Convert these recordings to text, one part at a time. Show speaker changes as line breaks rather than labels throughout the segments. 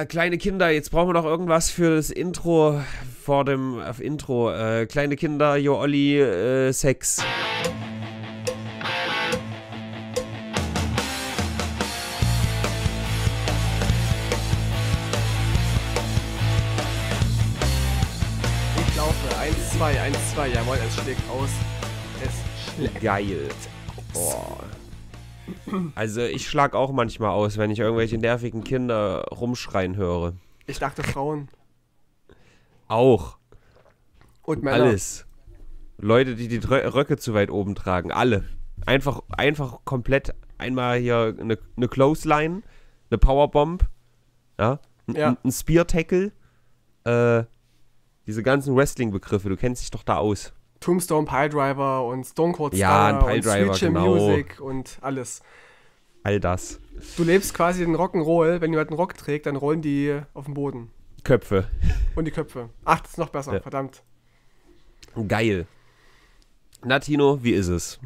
Äh, kleine Kinder, jetzt brauchen wir noch irgendwas für das Intro vor dem auf Intro. Äh, kleine Kinder, Jo Olli, äh, Sex.
Ich laufe. 1, 2, 1, 2. Jawohl, es schlägt aus. Es schlägt. Geil. Boah.
Also ich schlag auch manchmal aus, wenn ich irgendwelche nervigen Kinder rumschreien höre.
Ich dachte Frauen. Auch. Und Männer. Alles.
Leute, die die Röcke zu weit oben tragen, alle. Einfach, einfach komplett einmal hier eine, eine Clothesline, eine Powerbomb, ja, ein, ja. ein Spear-Tackle, äh, diese ganzen Wrestling-Begriffe, du kennst dich doch da aus.
Tombstone Piledriver und Stone Cold Star ja, und Sweet Jam genau. Music und alles. All das. Du lebst quasi den Rock'n'Roll. Wenn jemand einen Rock trägt, dann rollen die auf den Boden. Köpfe. Und die Köpfe. Ach, das ist noch besser, ja. verdammt.
Geil. Natino, wie ist es?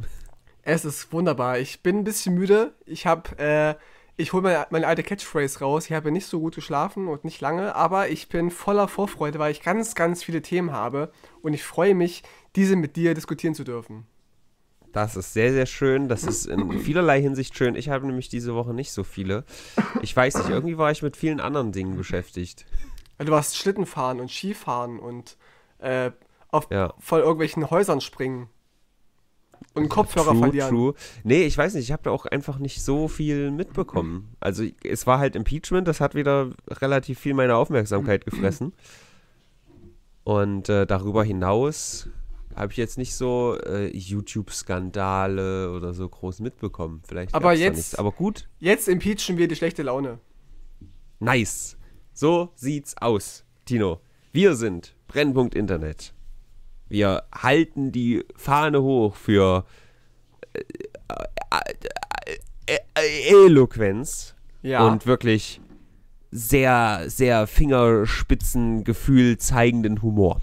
Es ist wunderbar. Ich bin ein bisschen müde. Ich habe, äh, ich hole meine, meine alte Catchphrase raus. Ich habe nicht so gut geschlafen und nicht lange, aber ich bin voller Vorfreude, weil ich ganz, ganz viele Themen habe und ich freue mich, diese mit dir diskutieren zu dürfen.
Das ist sehr, sehr schön. Das ist in vielerlei Hinsicht schön. Ich habe nämlich diese Woche nicht so viele. Ich weiß nicht, irgendwie war ich mit vielen anderen Dingen beschäftigt.
Also du warst Schlittenfahren und Skifahren und äh, auf, ja. von irgendwelchen Häusern springen. Und Kopfhörer true, verlieren. True.
Nee, ich weiß nicht, ich habe da auch einfach nicht so viel mitbekommen. Also es war halt Impeachment, das hat wieder relativ viel meiner Aufmerksamkeit gefressen. Und äh, darüber hinaus habe ich jetzt nicht so äh, YouTube-Skandale oder so groß mitbekommen. Vielleicht aber jetzt, aber gut.
Jetzt impeachen wir die schlechte Laune.
Nice. So sieht's aus, Tino. Wir sind Brennpunkt Internet. Wir halten die Fahne hoch für äh, äh, äh, Eloquenz ja. und wirklich sehr, sehr Fingerspitzengefühl zeigenden Humor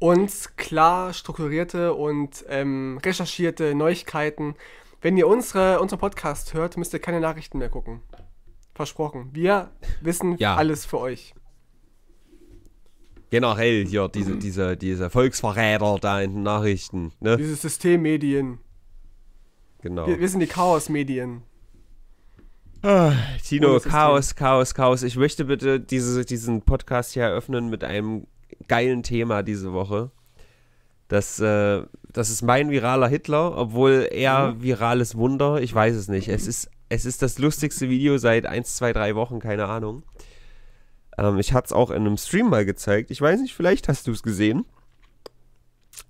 und klar strukturierte und ähm, recherchierte Neuigkeiten. Wenn ihr unsere, unseren Podcast hört, müsst ihr keine Nachrichten mehr gucken. Versprochen. Wir wissen ja. alles für euch.
Generell hier diese, mhm. diese, diese Volksverräter da in den Nachrichten. Ne? Diese Systemmedien. Genau. Wir, wir sind
die Chaosmedien. Ah, Tino, Chaos,
Chaos, Chaos. Ich möchte bitte diese, diesen Podcast hier eröffnen mit einem geilen Thema diese Woche. Das, äh, das ist mein viraler Hitler, obwohl er mhm. virales Wunder, ich weiß es nicht. Es ist, es ist das lustigste Video seit 1, 2, 3 Wochen, keine Ahnung. Ähm, ich hatte es auch in einem Stream mal gezeigt. Ich weiß nicht, vielleicht hast du es gesehen.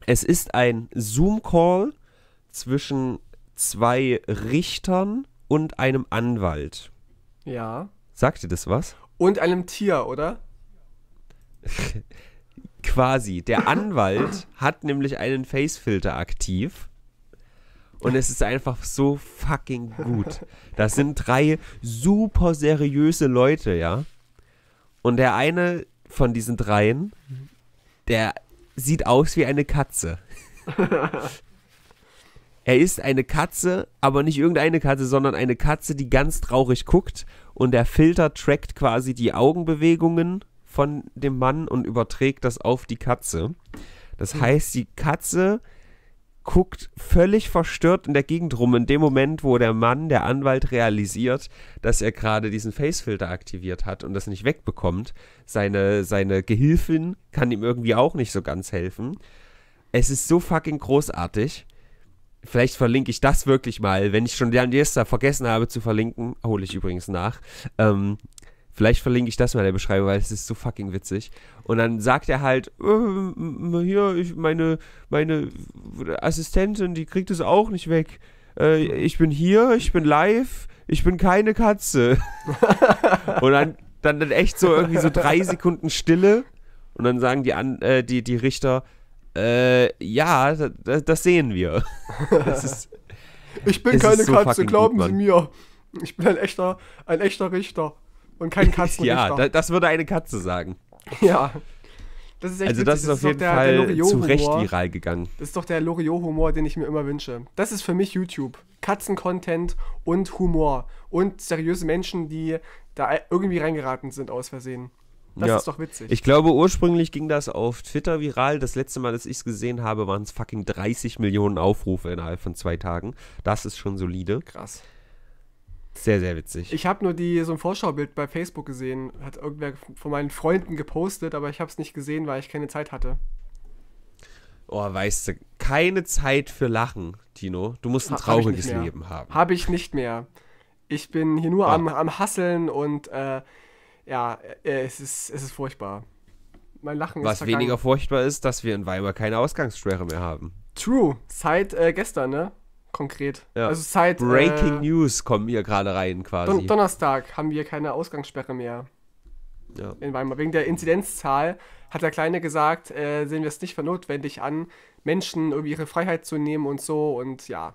Es ist ein Zoom-Call zwischen zwei Richtern und einem Anwalt. Ja. Sagt dir das was?
Und einem Tier, oder?
Quasi. Der Anwalt hat nämlich einen Facefilter aktiv. Und es ist einfach so fucking gut. Das sind drei super seriöse Leute, ja. Und der eine von diesen dreien, der sieht aus wie eine Katze. er ist eine Katze, aber nicht irgendeine Katze, sondern eine Katze, die ganz traurig guckt. Und der Filter trackt quasi die Augenbewegungen von dem Mann und überträgt das auf die Katze. Das hm. heißt, die Katze guckt völlig verstört in der Gegend rum, in dem Moment, wo der Mann, der Anwalt, realisiert, dass er gerade diesen Facefilter aktiviert hat und das nicht wegbekommt. Seine, seine Gehilfin kann ihm irgendwie auch nicht so ganz helfen. Es ist so fucking großartig. Vielleicht verlinke ich das wirklich mal. Wenn ich schon die Jester vergessen habe zu verlinken, hole ich übrigens nach. Ähm, Vielleicht verlinke ich das mal in der Beschreibung, weil es ist so fucking witzig. Und dann sagt er halt, äh, hier, ich, meine, meine Assistentin, die kriegt es auch nicht weg. Äh, ich bin hier, ich bin live, ich bin keine Katze. und dann, dann, dann echt so irgendwie so drei Sekunden Stille. Und dann sagen die, An äh, die, die Richter, äh, ja, das, das sehen wir. das ist,
ich bin keine so Katze, glauben gut, Sie mir. Ich bin ein echter, ein echter Richter und kein Katzenrichter. ja, da,
das würde eine Katze sagen. Ja.
Das ist echt also das witzig. ist auf jeden ist Fall der zu Recht viral gegangen. Das ist doch der Loriot-Humor, den ich mir immer wünsche. Das ist für mich YouTube. Katzen-Content und Humor. Und seriöse Menschen, die da irgendwie reingeraten sind aus Versehen. Das ja. ist doch witzig. Ich
glaube, ursprünglich ging das auf Twitter viral. Das letzte Mal, dass ich es gesehen habe, waren es fucking 30 Millionen Aufrufe innerhalb von zwei Tagen. Das ist schon solide. Krass. Sehr, sehr witzig.
Ich habe nur die, so ein Vorschaubild bei Facebook gesehen. Hat irgendwer von meinen Freunden gepostet, aber ich habe es nicht gesehen, weil ich keine Zeit hatte.
Oh, weißt du, keine Zeit für Lachen, Tino. Du musst ein trauriges hab Leben haben.
Habe ich nicht mehr. Ich bin hier nur oh. am, am Hasseln und äh, ja, äh, es ist, es ist furchtbar. Mein Lachen Was ist Was weniger
furchtbar ist, dass wir in Weimar keine Ausgangssperre mehr haben.
True, seit äh, gestern, ne? konkret. Ja. Also seit. Halt, Breaking äh,
News kommen hier gerade rein quasi. Don
Donnerstag haben wir keine Ausgangssperre mehr. Ja. In Weimar. Wegen der Inzidenzzahl hat der Kleine gesagt, äh, sehen wir es nicht für notwendig an, Menschen irgendwie ihre Freiheit zu nehmen und so und ja.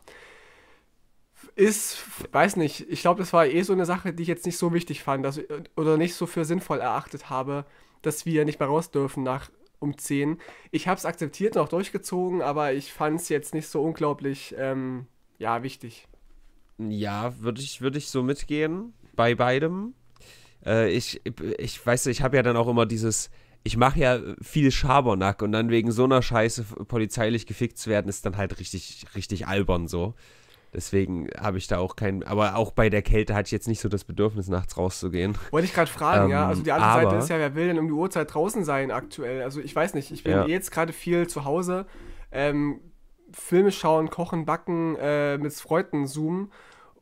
Ist, weiß nicht, ich glaube, das war eh so eine Sache, die ich jetzt nicht so wichtig fand dass, oder nicht so für sinnvoll erachtet habe, dass wir nicht mehr raus dürfen nach um 10. Ich habe es akzeptiert und auch durchgezogen, aber ich fand es jetzt nicht so unglaublich, ähm, ja, wichtig.
Ja, würde ich, würd ich so mitgehen bei beidem. Äh, ich, ich weiß, ich habe ja dann auch immer dieses, ich mache ja viel Schabernack und dann wegen so einer Scheiße polizeilich gefickt zu werden, ist dann halt richtig, richtig albern so. Deswegen habe ich da auch keinen. Aber auch bei der Kälte hatte ich jetzt nicht so das Bedürfnis, nachts rauszugehen. Wollte ich gerade fragen, ähm, ja. Also ähm, die andere aber, Seite ist ja,
wer will denn um die Uhrzeit draußen sein aktuell? Also ich weiß nicht, ich bin ja. jetzt gerade viel zu Hause. Ähm, Filme schauen, kochen, backen, äh, mit Freunden zoomen.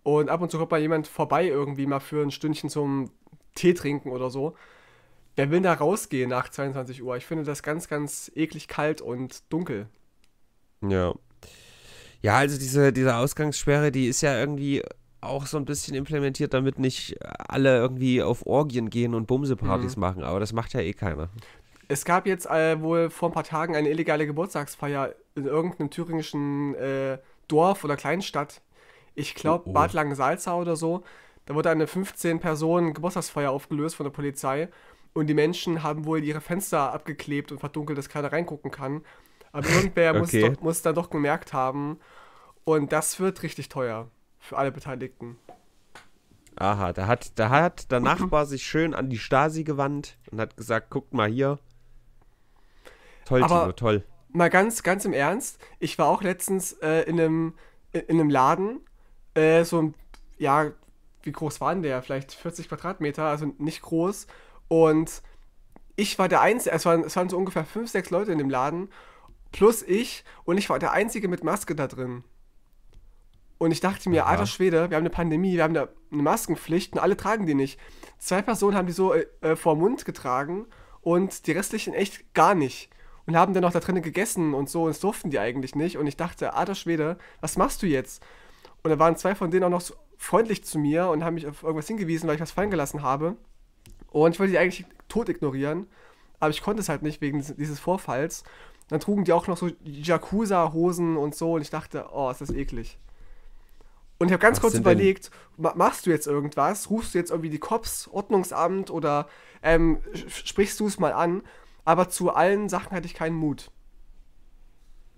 Und ab und zu kommt mal jemand vorbei irgendwie mal für ein Stündchen zum Tee trinken oder so. Wer will da rausgehen nach 22 Uhr? Ich finde das ganz, ganz eklig kalt und dunkel.
Ja, ja, also diese, diese Ausgangssperre, die ist ja irgendwie auch so ein bisschen implementiert, damit nicht alle irgendwie auf Orgien gehen und Bumsepartys mhm. machen, aber das macht ja eh keiner.
Es gab jetzt äh, wohl vor ein paar Tagen eine illegale Geburtstagsfeier in irgendeinem thüringischen äh, Dorf oder Kleinstadt. Ich glaube, oh, oh. Bad Langensalza oder so. Da wurde eine 15-Personen-Geburtstagsfeier aufgelöst von der Polizei. Und die Menschen haben wohl ihre Fenster abgeklebt und verdunkelt, dass keiner reingucken kann. Aber irgendwer okay. muss, muss dann doch gemerkt haben. Und das wird richtig teuer für alle Beteiligten.
Aha, da hat, da hat der mhm. Nachbar sich schön an die Stasi gewandt und hat gesagt, guckt mal hier. Toll, Aber Tino, toll.
Mal ganz, ganz im Ernst, ich war auch letztens äh, in, einem, in einem Laden, äh, so ein, ja, wie groß war denn der? Vielleicht 40 Quadratmeter, also nicht groß. Und ich war der Einzige, es waren, es waren so ungefähr fünf, sechs Leute in dem Laden plus ich und ich war der Einzige mit Maske da drin. Und ich dachte mir, ja. alter Schwede, wir haben eine Pandemie, wir haben eine, Maskenpflicht und alle tragen die nicht. Zwei Personen haben die so äh, äh, vor Mund getragen und die restlichen echt gar nicht. Und haben dann noch da drinnen gegessen und so, und das durften die eigentlich nicht. Und ich dachte, alter Schwede, was machst du jetzt? Und da waren zwei von denen auch noch so freundlich zu mir und haben mich auf irgendwas hingewiesen, weil ich was fallen gelassen habe. Und ich wollte die eigentlich tot ignorieren, aber ich konnte es halt nicht wegen dieses Vorfalls. Dann trugen die auch noch so Yakuza-Hosen und so und ich dachte, oh, ist das eklig. Und ich habe ganz Was kurz überlegt, ma machst du jetzt irgendwas? Rufst du jetzt irgendwie die Cops, Ordnungsamt oder ähm, sprichst du es mal an? Aber zu allen Sachen hatte ich keinen Mut.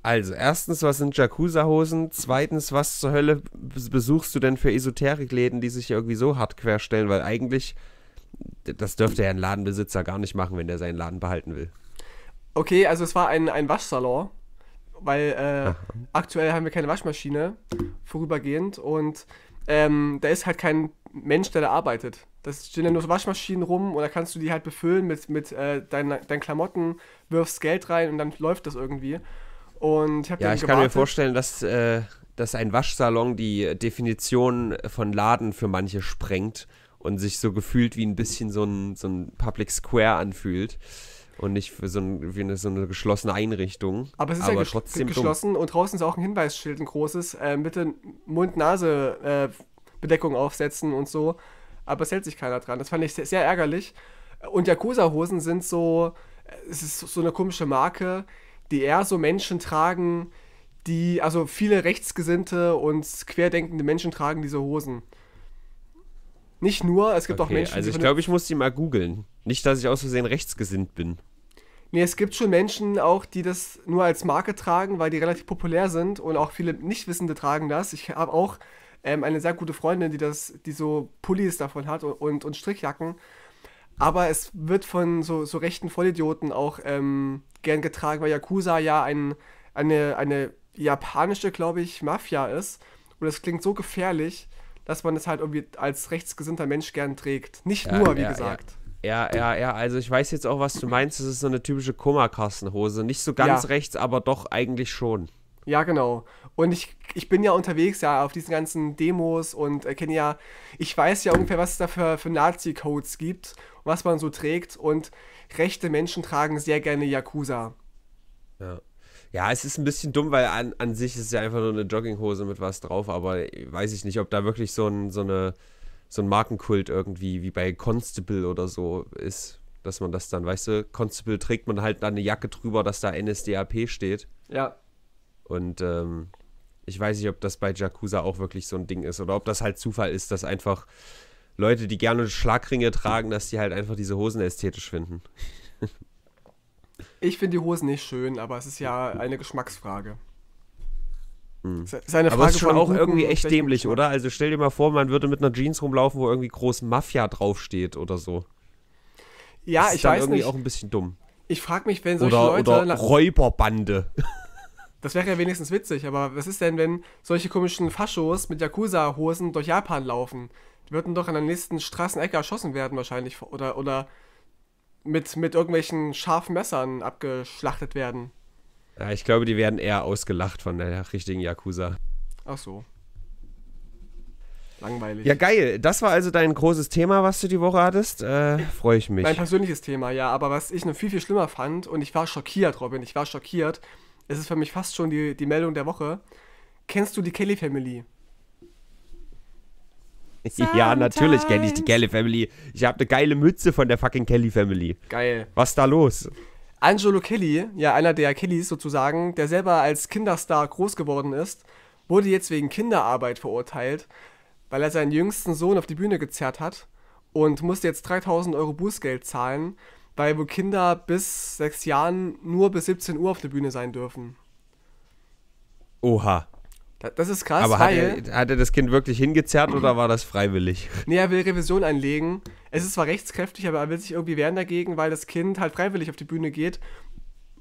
Also, erstens, was sind Jacuzza-Hosen? Zweitens, was zur Hölle besuchst du denn für Esoterikläden, die sich irgendwie so hart querstellen? Weil eigentlich, das dürfte ja ein Ladenbesitzer gar nicht machen, wenn der seinen Laden behalten will.
Okay, also es war ein, ein Waschsalon, weil äh, aktuell haben wir keine Waschmaschine, vorübergehend. Und ähm, da ist halt kein Mensch, der da arbeitet. Das stehen ja nur so Waschmaschinen rum und da kannst du die halt befüllen mit, mit äh, deinen, deinen Klamotten, wirfst Geld rein und dann läuft das irgendwie. Und ich Ja, ich gewartet. kann mir vorstellen,
dass, äh, dass ein Waschsalon die Definition von Laden für manche sprengt und sich so gefühlt wie ein bisschen so ein, so ein Public Square anfühlt und nicht für so, ein, eine, so eine geschlossene Einrichtung. Aber es ist aber ja trotzdem geschlossen
dumm. und draußen ist auch ein Hinweisschild, ein großes. Ähm, äh, bitte Mund-Nase-Bedeckung äh, aufsetzen und so. Aber es hält sich keiner dran. Das fand ich sehr, sehr ärgerlich. Und Yakuza-Hosen sind so, äh, es ist so eine komische Marke, die eher so Menschen tragen, die, also viele rechtsgesinnte und querdenkende Menschen tragen diese Hosen. Nicht nur, es gibt okay, auch Menschen, also die. Also ich
glaube, ich muss die mal googeln. Nicht, dass ich aus Versehen rechtsgesinnt bin.
Nee, es gibt schon Menschen auch, die das nur als Marke tragen, weil die relativ populär sind und auch viele Nichtwissende tragen das. Ich habe auch ähm, eine sehr gute Freundin, die das, die so Pullis davon hat und, und, und Strickjacken. Aber es wird von so, so rechten Vollidioten auch ähm, gern getragen, weil Yakuza ja ein, eine, eine japanische, glaube ich, Mafia ist. Und es klingt so gefährlich, dass man es das halt irgendwie als rechtsgesinnter Mensch gern trägt. Nicht ja, nur, wie ja, gesagt. Ja
ja, ja, ja. Also ich weiß jetzt auch, was du meinst. Das ist so eine typische Kummerkastenhose. Nicht so ganz ja. rechts, aber doch
eigentlich schon. Ja, genau. Und ich, ich bin ja unterwegs ja auf diesen ganzen Demos und äh, kenne ja, ich weiß ja ungefähr, was es da für, für Nazi-Codes gibt was man so trägt. Und rechte Menschen tragen sehr gerne Yakuza.
Ja. Ja, es ist ein bisschen dumm, weil an, an sich ist es ja einfach nur eine Jogginghose mit was drauf, aber weiß ich nicht, ob da wirklich so, ein, so eine so ein Markenkult irgendwie, wie bei Constable oder so ist, dass man das dann, weißt du, Constable trägt man halt dann eine Jacke drüber, dass da NSDAP steht. Ja. Und ähm, ich weiß nicht, ob das bei Jakusa auch wirklich so ein Ding ist oder ob das halt Zufall ist, dass einfach Leute, die gerne Schlagringe tragen, dass die halt einfach diese Hosen ästhetisch finden.
ich finde die Hosen nicht schön, aber es ist ja eine Geschmacksfrage.
Hm. Seine Frage Aber ist schon auch irgendwie echt dämlich, oder? Also stell dir mal vor, man würde mit einer Jeans rumlaufen, wo irgendwie groß Mafia draufsteht oder so.
Ja, das ich ist dann weiß irgendwie nicht. auch ein bisschen dumm. Ich frage mich, wenn solche oder, Leute. Oder
Räuberbande.
Das wäre ja wenigstens witzig, aber was ist denn, wenn solche komischen Faschos mit Yakuza-Hosen durch Japan laufen? Die würden doch an der nächsten Straßenecke erschossen werden, wahrscheinlich. Oder, oder mit, mit irgendwelchen scharfen Messern abgeschlachtet werden.
Ja, ich glaube, die werden eher ausgelacht von der richtigen Yakuza.
Ach so. Langweilig. Ja, geil. Das war also dein großes Thema, was du die Woche hattest. Äh, Freue ich mich. Mein persönliches Thema, ja. Aber was ich noch viel, viel schlimmer fand, und ich war schockiert, Robin, ich war schockiert, es ist für mich fast schon die, die Meldung der Woche. Kennst du die Kelly Family?
Sometimes. Ja, natürlich kenne ich die Kelly Family. Ich habe eine geile Mütze von der fucking Kelly Family. Geil. Was ist da los?
Angelo Kelly, ja einer der Kellys sozusagen, der selber als Kinderstar groß geworden ist, wurde jetzt wegen Kinderarbeit verurteilt, weil er seinen jüngsten Sohn auf die Bühne gezerrt hat und musste jetzt 3000 Euro Bußgeld zahlen, weil wo Kinder bis sechs Jahren nur bis 17 Uhr auf der Bühne sein dürfen. Oha. Das ist krass. Aber hat er,
hat er das Kind wirklich hingezerrt oder war das freiwillig?
Nee, er will Revision einlegen. Es ist zwar rechtskräftig, aber er will sich irgendwie wehren dagegen, weil das Kind halt freiwillig auf die Bühne geht.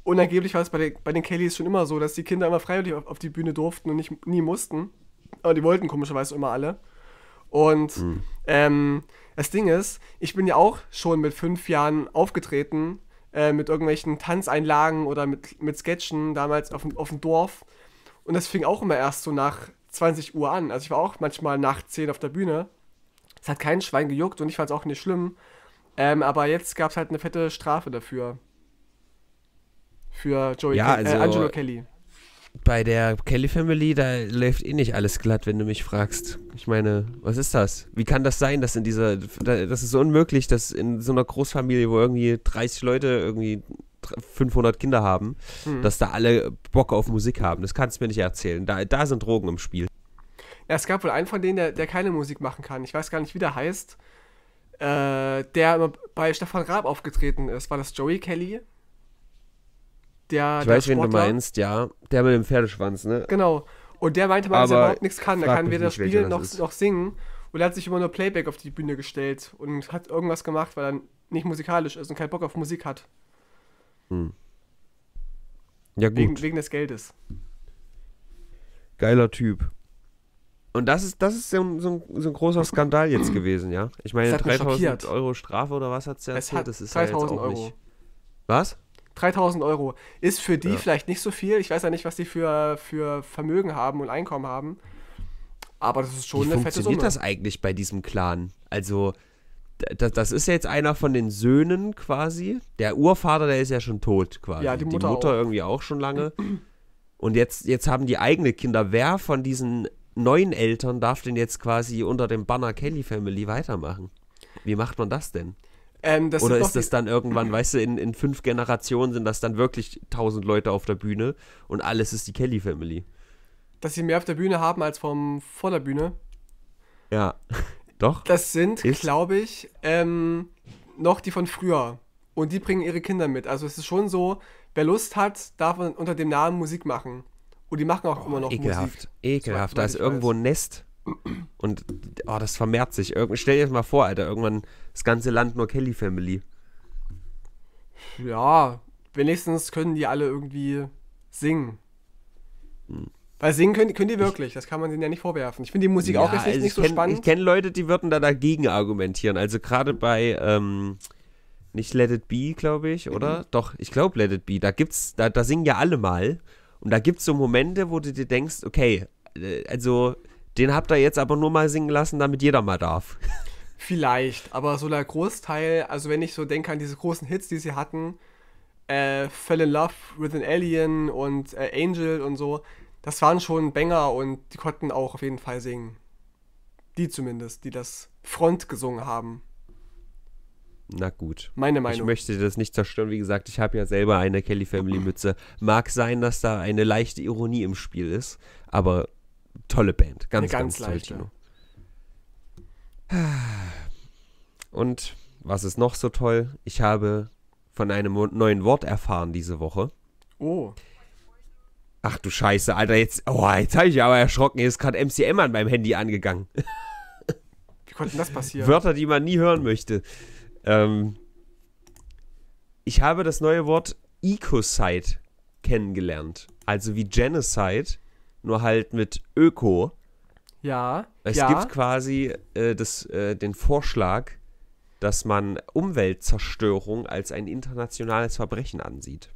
Unergeblich war es bei, bei den Kellys schon immer so, dass die Kinder immer freiwillig auf, auf, die Bühne durften und nicht, nie mussten. Aber die wollten komischerweise immer alle. Und mhm. ähm, das Ding ist, ich bin ja auch schon mit fünf Jahren aufgetreten äh, mit irgendwelchen Tanzeinlagen oder mit, mit Sketchen damals auf, auf dem Dorf. Und das fing auch immer erst so nach 20 Uhr an. Also ich war auch manchmal nach 10 auf der Bühne. Es hat kein Schwein gejuckt und ich fand es auch nicht schlimm. Ähm, aber jetzt gab es halt eine fette Strafe dafür. Für Joey ja, Ke äh, also äh, Angelo Kelly.
Bei der Kelly Family, da läuft eh nicht alles glatt, wenn du mich fragst. Ich meine, was ist das? Wie kann das sein, dass in dieser. Das ist so unmöglich, dass in so einer Großfamilie, wo irgendwie 30 Leute irgendwie 500 Kinder haben, mhm. dass da alle Bock auf Musik haben. Das kannst du mir nicht erzählen. Da, da sind Drogen im Spiel.
Ja, es gab wohl einen von denen, der, der keine Musik machen kann. Ich weiß gar nicht, wie der heißt. Äh, der bei Stefan Raab aufgetreten ist. War das Joey Kelly? Der, ich der weiß, Sportler. wen du meinst,
ja. Der mit dem Pferdeschwanz, ne? Genau. Und der meinte mal, dass er überhaupt nichts kann. Der kann weder spielen noch, noch
singen. Und er hat sich immer nur Playback auf die Bühne gestellt und hat irgendwas gemacht, weil er nicht musikalisch ist und keinen Bock auf Musik hat.
Hm. Ja, gut. Wegen,
wegen des Geldes.
Geiler Typ.
Und das ist, das ist so ein,
so ein, so ein großer Skandal jetzt gewesen, ja? Ich meine, 3000 Euro Strafe oder was hat's ja es erzählt? Hat das ist 3000 ja Euro. Nicht.
Was? 3000 Euro. Ist für die ja. vielleicht nicht so viel. Ich weiß ja nicht, was die für, für Vermögen haben und Einkommen haben. Aber das ist schon Wie eine fette Summe. funktioniert das
eigentlich bei diesem Clan? Also, das, das, ist jetzt einer von den Söhnen quasi. Der Urvater, der ist ja schon tot quasi. Ja, die Mutter, die Mutter auch. irgendwie auch schon lange. Und jetzt, jetzt haben die eigene Kinder. Wer von diesen neuen Eltern darf denn jetzt quasi unter dem Banner Kelly Family weitermachen? Wie macht man das denn? Ähm, das Oder ist das dann irgendwann, weißt du, in, in fünf Generationen sind das dann wirklich tausend Leute auf der Bühne und alles ist die Kelly Family?
Dass sie mehr auf der Bühne haben als vom, vor der Bühne.
Ja. Doch.
Das sind, glaube ich, ähm, noch die von früher. Und die bringen ihre Kinder mit. Also es ist schon so, wer Lust hat, darf unter dem Namen Musik machen. Und die machen auch oh, immer noch ekelhaft, Musik. Ekelhaft, ekelhaft. da ist irgendwo
ein Nest. Und oh, das vermehrt sich. Irgend, stell dir das mal vor, Alter, irgendwann das ganze Land nur Kelly Family.
Ja, wenigstens können die alle irgendwie singen. Hm. Weil singen können, könnt ihr wirklich, das kann man denen ja nicht vorwerfen. Ich finde die Musik ja, auch jetzt nicht, also nicht so kenn, spannend. Ich
kenne Leute, die würden da dagegen argumentieren. Also gerade bei, ähm, nicht Let It Be, glaube ich, oder? Mhm. Doch, ich glaube Let It Be. Da gibt's, da, da singen ja alle mal. Und da gibt's so Momente, wo du dir denkst, okay, äh, also den habt ihr jetzt aber nur mal singen lassen, damit jeder mal darf.
Vielleicht, aber so der Großteil, also wenn ich so denke an diese großen Hits, die sie hatten, äh, Fell in Love with an Alien und äh, Angel und so, das waren schon Banger und die konnten auch auf jeden Fall singen. Die zumindest, die das Front gesungen haben.
Na gut. Meine Meinung. Ich möchte das nicht zerstören. Wie gesagt, ich habe ja selber eine Kelly Family Mütze. Mag sein, dass da eine leichte Ironie im Spiel ist, aber tolle Band. Ganz, eine ganz, ganz leichte. toll, Tino. Und was ist noch so toll? Ich habe von einem neuen Wort erfahren diese Woche. Oh. Ach du Scheiße, Alter, jetzt. Oh, jetzt habe ich aber erschrocken. Hier ist gerade MCM an meinem Handy angegangen.
Wie konnte das passieren? Wörter,
die man nie hören möchte. Ähm, ich habe das neue Wort Ecocide kennengelernt. Also wie Genocide, nur halt mit Öko.
Ja. Es ja. gibt
quasi äh, das, äh, den Vorschlag, dass man Umweltzerstörung als ein internationales Verbrechen ansieht.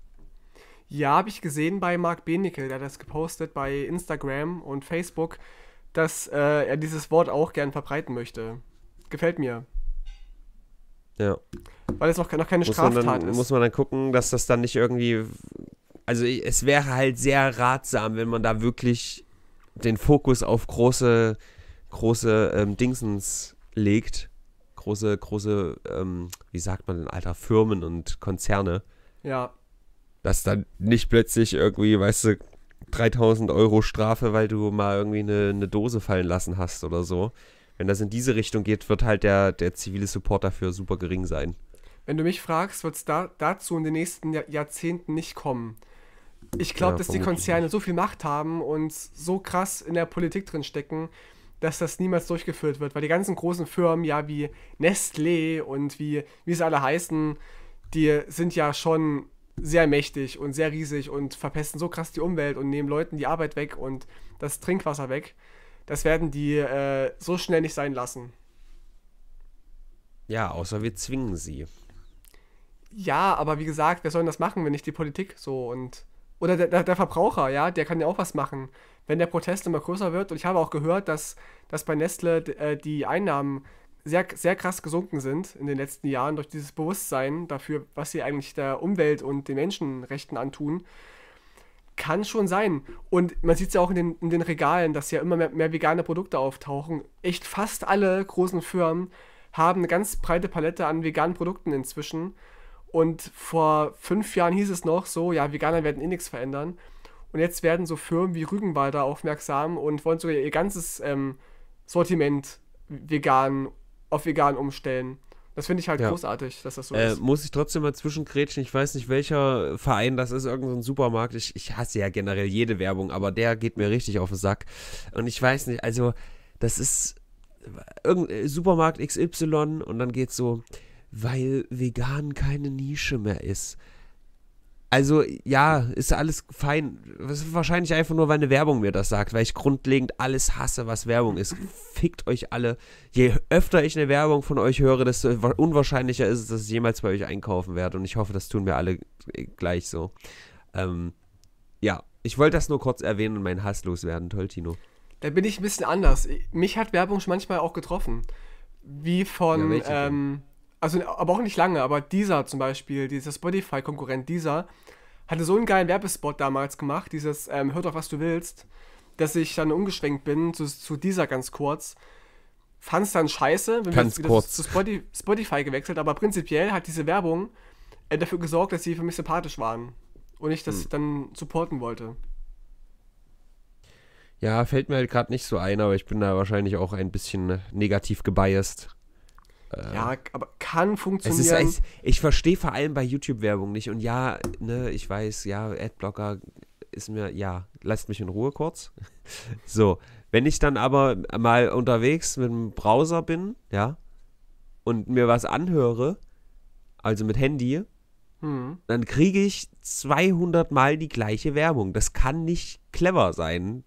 Ja, habe ich gesehen bei Mark Benickel, der hat das gepostet bei Instagram und Facebook, dass äh, er dieses Wort auch gern verbreiten möchte. Gefällt mir. Ja. Weil es noch, noch keine muss Straftat dann, ist. Muss
man dann gucken, dass das dann nicht irgendwie. Also es wäre halt sehr ratsam, wenn man da wirklich den Fokus auf große, große ähm, Dingsens legt. Große, große, ähm, wie sagt man denn, Alter, Firmen und Konzerne. Ja dass dann nicht plötzlich irgendwie, weißt du, 3000 Euro Strafe, weil du mal irgendwie eine, eine Dose fallen lassen hast oder so. Wenn das in diese Richtung geht, wird halt der, der zivile Support dafür super gering sein.
Wenn du mich fragst, wird es da, dazu in den nächsten Jahr Jahrzehnten nicht kommen. Ich glaube, ja, dass die Konzerne so viel Macht haben und so krass in der Politik drin stecken, dass das niemals durchgeführt wird, weil die ganzen großen Firmen, ja, wie Nestlé und wie, wie sie alle heißen, die sind ja schon sehr mächtig und sehr riesig und verpesten so krass die Umwelt und nehmen Leuten die Arbeit weg und das Trinkwasser weg. Das werden die äh, so schnell nicht sein lassen.
Ja, außer wir zwingen sie.
Ja, aber wie gesagt, wer soll das machen, wenn nicht die Politik so und. Oder der, der, Verbraucher, ja, der kann ja auch was machen. Wenn der Protest immer größer wird, und ich habe auch gehört, dass, dass bei Nestle äh, die Einnahmen sehr, sehr krass gesunken sind in den letzten Jahren durch dieses Bewusstsein dafür, was sie eigentlich der Umwelt und den Menschenrechten antun. Kann schon sein. Und man sieht es ja auch in den, in den, Regalen, dass ja immer mehr, mehr vegane Produkte auftauchen. Echt fast alle großen Firmen haben eine ganz breite Palette an veganen Produkten inzwischen. Und vor fünf Jahren hieß es noch so, ja, Veganer werden eh nichts verändern. Und jetzt werden so Firmen wie Rügenwalder aufmerksam und wollen sogar ihr ganzes ähm, Sortiment vegan auf vegan umstellen. Das finde ich halt ja. großartig, dass das so äh, ist. Muss
ich trotzdem mal zwischengrätschen. Ich weiß nicht, welcher Verein das ist, irgendein Supermarkt. Ich, ich hasse ja generell jede Werbung, aber der geht mir richtig auf den Sack. Und ich weiß nicht, also das ist irgendein äh, Supermarkt XY und dann geht es so, weil vegan keine Nische mehr ist. Also ja, ist alles fein. Das ist wahrscheinlich einfach nur, weil eine Werbung mir das sagt, weil ich grundlegend alles hasse, was Werbung ist. Fickt euch alle. Je öfter ich eine Werbung von euch höre, desto unwahrscheinlicher ist es, dass ich jemals bei euch einkaufen werde. Und ich hoffe, das tun wir alle äh, gleich so. Ähm, ja, ich wollte das nur kurz erwähnen und meinen Hass loswerden. Toll, Tino.
Da bin ich ein bisschen anders. Mich hat Werbung manchmal auch getroffen. Wie von... Ja, also aber auch nicht lange, aber dieser zum Beispiel, dieser Spotify-Konkurrent, dieser, hatte so einen geilen Werbespot damals gemacht, dieses ähm, Hör doch, was du willst, dass ich dann umgeschwenkt bin zu, zu dieser ganz kurz. Fand es dann scheiße, wenn ganz wir kurz. zu Spotify, Spotify gewechselt, aber prinzipiell hat diese Werbung äh, dafür gesorgt, dass sie für mich sympathisch waren und ich das hm. dann supporten wollte.
Ja, fällt mir halt gerade nicht so ein, aber ich bin da wahrscheinlich auch ein bisschen negativ gebiased. Äh,
ja, aber kann funktionieren. Es ist,
ich, ich verstehe vor allem bei YouTube-Werbung nicht. Und ja, ne, ich weiß, ja, Adblocker ist mir, ja, lasst mich in Ruhe kurz. so, wenn ich dann aber mal unterwegs mit dem Browser bin, ja, und mir was anhöre, also mit Handy, hm. dann kriege ich 200 Mal die gleiche Werbung. Das kann nicht clever sein.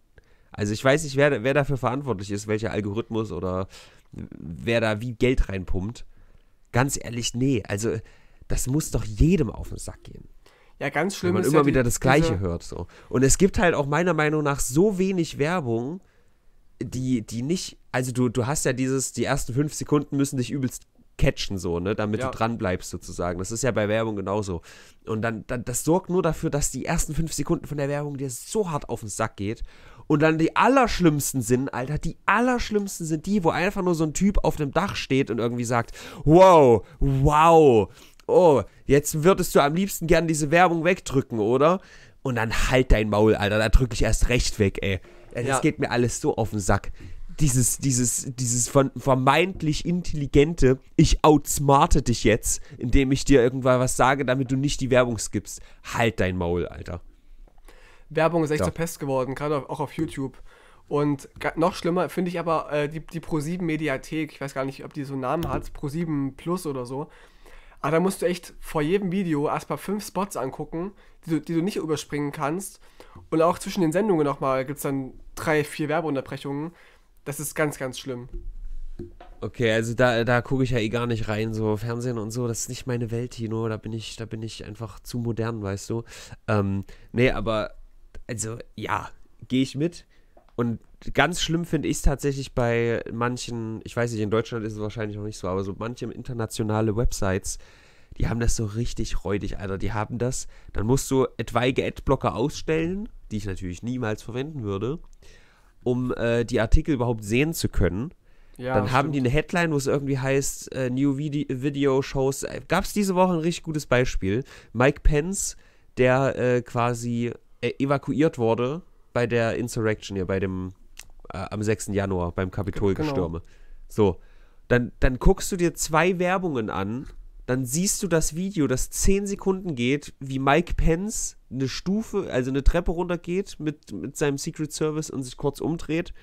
Also ich weiß nicht, wer, wer dafür verantwortlich ist, welcher Algorithmus oder wer da wie Geld reinpumpt. Ganz ehrlich, nee. Also, das muss doch jedem auf den Sack gehen.
Ja, ganz schlimm. Wenn man immer ja die, wieder das Gleiche
hört. So. Und es gibt halt auch meiner Meinung nach so wenig Werbung, die, die nicht. Also, du, du hast ja dieses, die ersten fünf Sekunden müssen dich übelst catchen, so, ne, damit ja. du dranbleibst, sozusagen. Das ist ja bei Werbung genauso. Und dann, dann, das sorgt nur dafür, dass die ersten fünf Sekunden von der Werbung dir so hart auf den Sack geht und dann die allerschlimmsten sind, Alter, die allerschlimmsten sind die, wo einfach nur so ein Typ auf dem Dach steht und irgendwie sagt, wow, wow, oh, jetzt würdest du am liebsten gern diese Werbung wegdrücken, oder? Und dann halt dein Maul, Alter, da drücke ich erst recht weg, ey. Das ja. geht mir alles so auf den Sack. Dieses, dieses, dieses vermeintlich intelligente, ich outsmarte dich jetzt, indem ich dir irgendwann was sage, damit du nicht die Werbung skippst. Halt dein Maul, Alter.
Werbung ist echt ja. Pest geworden, gerade auch auf YouTube. Und noch schlimmer finde ich aber äh, die, die Pro7 Mediathek. Ich weiß gar nicht, ob die so einen Namen hat, Pro7 Plus oder so. Aber ah, da musst du echt vor jedem Video erstmal fünf Spots angucken, die du, die du nicht überspringen kannst. Und auch zwischen den Sendungen nochmal gibt es dann drei, vier Werbeunterbrechungen. Das ist ganz, ganz schlimm.
Okay, also da, da gucke ich ja eh gar nicht rein, so Fernsehen und so, das ist nicht meine Welt, Tino. Da bin ich, da bin ich einfach zu modern, weißt du. Ähm, nee, aber also ja, gehe ich mit. Und ganz schlimm finde ich es tatsächlich bei manchen, ich weiß nicht, in Deutschland ist es wahrscheinlich noch nicht so, aber so manche internationale Websites, die haben das so richtig räudig, Alter. Die haben das. Dann musst du etwaige Adblocker ausstellen, die ich natürlich niemals verwenden würde, um äh, die Artikel überhaupt sehen zu können. Ja, dann haben stimmt. die eine Headline, wo es irgendwie heißt, äh, New Vide Video Shows. Äh, Gab es diese Woche ein richtig gutes Beispiel. Mike Pence, der äh, quasi äh, evakuiert wurde bei der Insurrection hier, bei dem äh, am 6. Januar beim Kapitolgestürme. Genau. So, dann, dann guckst du dir zwei Werbungen an, dann siehst du das Video, das zehn Sekunden geht, wie Mike Pence eine Stufe, also eine Treppe runtergeht mit, mit seinem Secret Service und sich kurz umdreht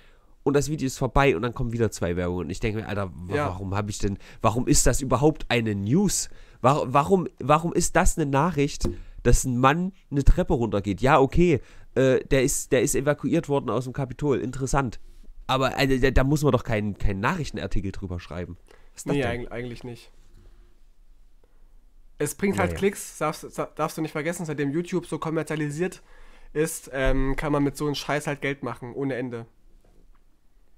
und das Video ist vorbei und dann kommen wieder zwei Werbungen. Und ich denke mir, Alter, warum habe ich denn, warum ist das überhaupt eine News? Warum, warum, warum ist das eine Nachricht, dass ein Mann eine Treppe runtergeht. Ja, okay, äh, der, ist, der ist evakuiert worden aus dem Kapitol. Interessant. Aber also, da, da, muss man doch keinen kein Nachrichtenartikel drüber schreiben. Was nee, eig
eigentlich nicht. Es bringt naja. halt Klicks, darfst, darfst, du nicht vergessen, seitdem YouTube so kommerzialisiert ist, ähm, kann man mit so einem Scheiß halt Geld machen, ohne Ende.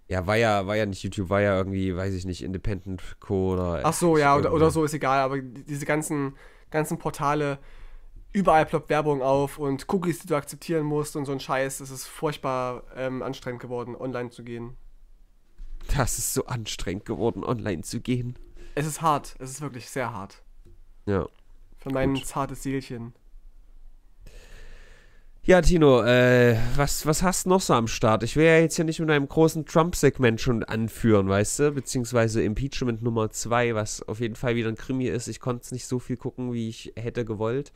Ja, war ja, war ja nicht YouTube, war ja irgendwie, weiß ich nicht, Independent Co. oder. Ach so, ja, oder, oder so
ist egal, aber diese ganzen, ganzen Portale, überall ploppt Werbung auf und Cookies, die du akzeptieren musst und so ein Scheiß. Es ist furchtbar ähm, anstrengend geworden, online zu gehen.
Das ist so anstrengend geworden, online zu gehen.
Es ist hart. Es ist wirklich sehr hart. Ja. Für mein Gut. zartes Seelchen.
Ja, Tino, äh, was, was hast du noch so am Start? Ich will ja jetzt ja nicht mit einem großen Trump-Segment schon anführen, weißt du? Beziehungsweise Impeachment Nummer 2, was auf jeden Fall wieder ein Krimi ist. Ich konnte es nicht so viel gucken, wie ich hätte gewollt.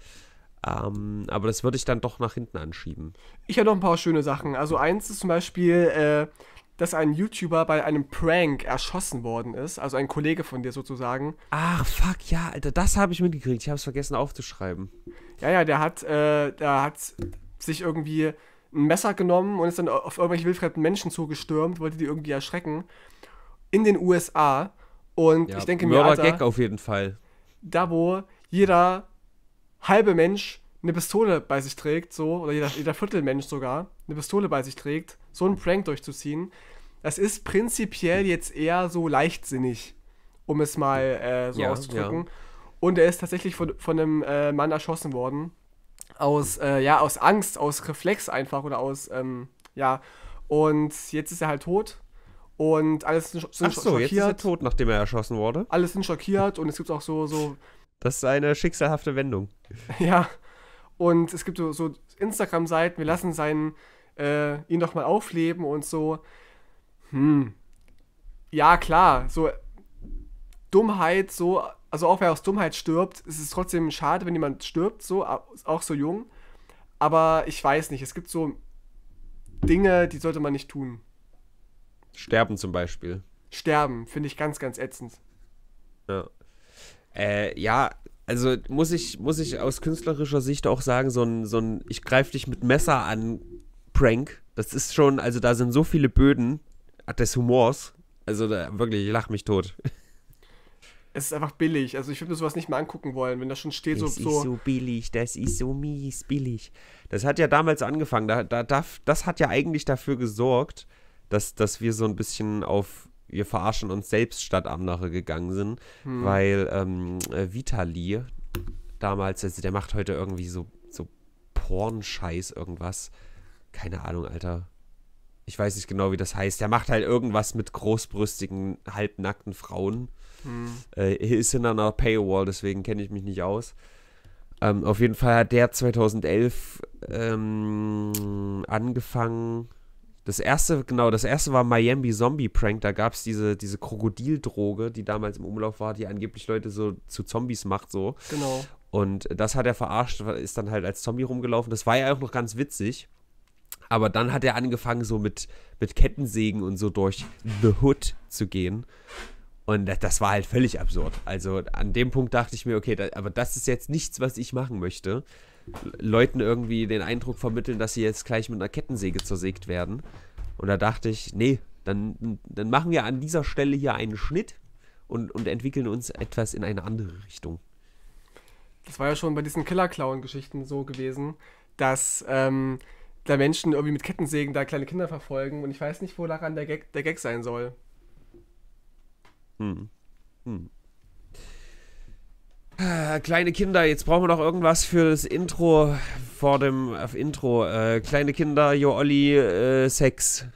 Ähm, aber das würde ich dann doch nach hinten anschieben.
Ich habe noch ein paar schöne Sachen. Also eins ist zum Beispiel, äh, dass ein YouTuber bei einem Prank erschossen worden ist. Also ein Kollege von dir sozusagen. Ach, fuck, ja, Alter, das habe ich mitgekriegt. Ich habe es vergessen aufzuschreiben. Ja, ja, der hat, äh, der hat sich irgendwie ein Messer genommen und ist dann auf irgendwelche wildfremden Menschen zugestürmt, wollte die irgendwie erschrecken. In den USA. Und ja, ich denke mir, Alter, Gag auf jeden Fall. Da, wo jeder halbe Mensch eine Pistole bei sich trägt, so, oder jeder, jeder Viertelmensch sogar, eine Pistole bei sich trägt, so einen Prank durchzuziehen, das ist prinzipiell jetzt eher so leichtsinnig, um es mal äh, so ja, auszudrücken. Ja. Und er ist tatsächlich von, von einem äh, Mann erschossen worden. Aus, äh, ja, aus Angst, aus Reflex einfach oder aus, ähm, ja. Und jetzt ist er halt tot. Und alles sind, sind Ach so, schockiert. Jetzt ist er
tot, nachdem er erschossen wurde.
Alles sind schockiert und es gibt auch so, so
das ist eine schicksalhafte Wendung.
Ja. Und es gibt so, so Instagram-Seiten, wir lassen seinen, äh, ihn doch mal aufleben und so. Hm. Ja, klar, so Dummheit, so, also auch wer aus Dummheit stirbt, ist es trotzdem schade, wenn jemand stirbt, so, auch so jung. Aber ich weiß nicht, es gibt so Dinge, die sollte man nicht tun.
Sterben zum Beispiel.
Sterben, finde ich ganz, ganz ätzend.
Ja, äh, ja, also muss ich, muss ich aus künstlerischer Sicht auch sagen, so ein, so ein Ich greife dich mit Messer an Prank, das ist schon, also da sind so viele Böden des Humors. Also da, wirklich, ich lach mich tot.
Es ist einfach billig. Also ich würde mir sowas nicht mehr angucken wollen, wenn das schon steht so. Das ist so
billig, das ist so mies billig. Das hat ja damals angefangen. Da, da, das hat ja eigentlich dafür gesorgt, dass, dass wir so ein bisschen auf wir verarschen uns selbst statt am gegangen sind, hm. weil ähm, äh, Vitali damals, also der macht heute irgendwie so, so Porn-Scheiß irgendwas. Keine Ahnung, Alter. Ich weiß nicht genau, wie das heißt. Der macht halt irgendwas mit großbrüstigen, halbnackten Frauen. Hm. Äh, ist hinter einer Paywall, deswegen kenne ich mich nicht aus. Ähm, auf jeden Fall hat der 2011 ähm, angefangen, das erste, genau, das erste war Miami Zombie Prank. Da gab es diese, diese Krokodildroge, die damals im Umlauf war, die angeblich Leute so zu Zombies macht, so. Genau. Und das hat er verarscht, ist dann halt als Zombie rumgelaufen. Das war ja auch noch ganz witzig. Aber dann hat er angefangen, so mit, mit Kettensägen und so durch The Hood zu gehen. Und das war halt völlig absurd. Also an dem Punkt dachte ich mir, okay, da, aber das ist jetzt nichts, was ich machen möchte. Leuten irgendwie den Eindruck vermitteln, dass sie jetzt gleich mit einer Kettensäge zersägt werden. Und da dachte ich, nee, dann, dann machen wir an dieser Stelle hier einen Schnitt und, und entwickeln uns etwas in eine andere Richtung.
Das war ja schon bei diesen Killer-Clown-Geschichten so gewesen, dass ähm, da Menschen irgendwie mit Kettensägen da kleine Kinder verfolgen und ich weiß nicht, wo daran der Gag, der Gag sein soll.
Hm. Hm.
Ah, kleine Kinder,
jetzt brauchen wir noch irgendwas für das Intro vor dem Intro. Äh, kleine Kinder,
Jo Olli, äh, Sex.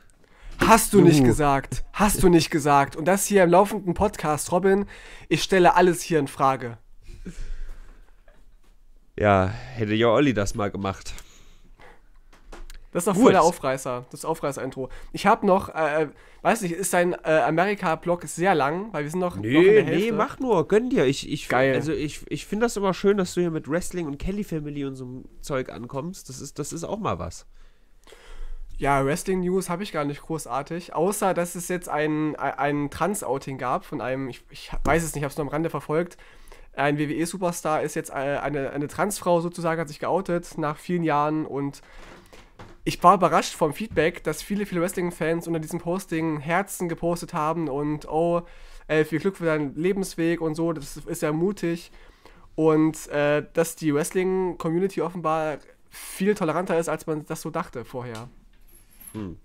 Hast du uh. nicht gesagt. Hast du nicht gesagt. Und das hier im laufenden Podcast, Robin, ich stelle alles hier in Frage.
Ja, hätte Jo Olli das mal gemacht.
Das ist doch voll der Aufreißer, das Aufreißer-Intro. Ich habe noch, äh, äh, weiß nicht, ist dein äh, Amerika-Blog sehr lang, weil wir sind noch, nee, noch in der Hälfte. Nee, mach
nur, gönn dir. Ich, ich, Geil. Also ich,
ich finde das immer schön, dass du hier mit Wrestling und Kelly Family und so einem Zeug ankommst. Das ist, das ist auch mal was. Ja, Wrestling-News habe ich gar nicht großartig, außer dass es jetzt ein, äh, ein Trans-Outing gab von einem, ich, ich weiß es nicht, habe es nur am Rande verfolgt, ein WWE-Superstar ist jetzt äh, eine, eine Transfrau sozusagen, hat sich geoutet nach vielen Jahren und ich war überrascht vom Feedback, dass viele, viele Wrestling-Fans unter diesem Posting Herzen gepostet haben und oh, äh, viel Glück für deinen Lebensweg und so, das ist ja mutig. Und äh, dass die Wrestling-Community offenbar viel toleranter ist, als man das so dachte vorher. Hm.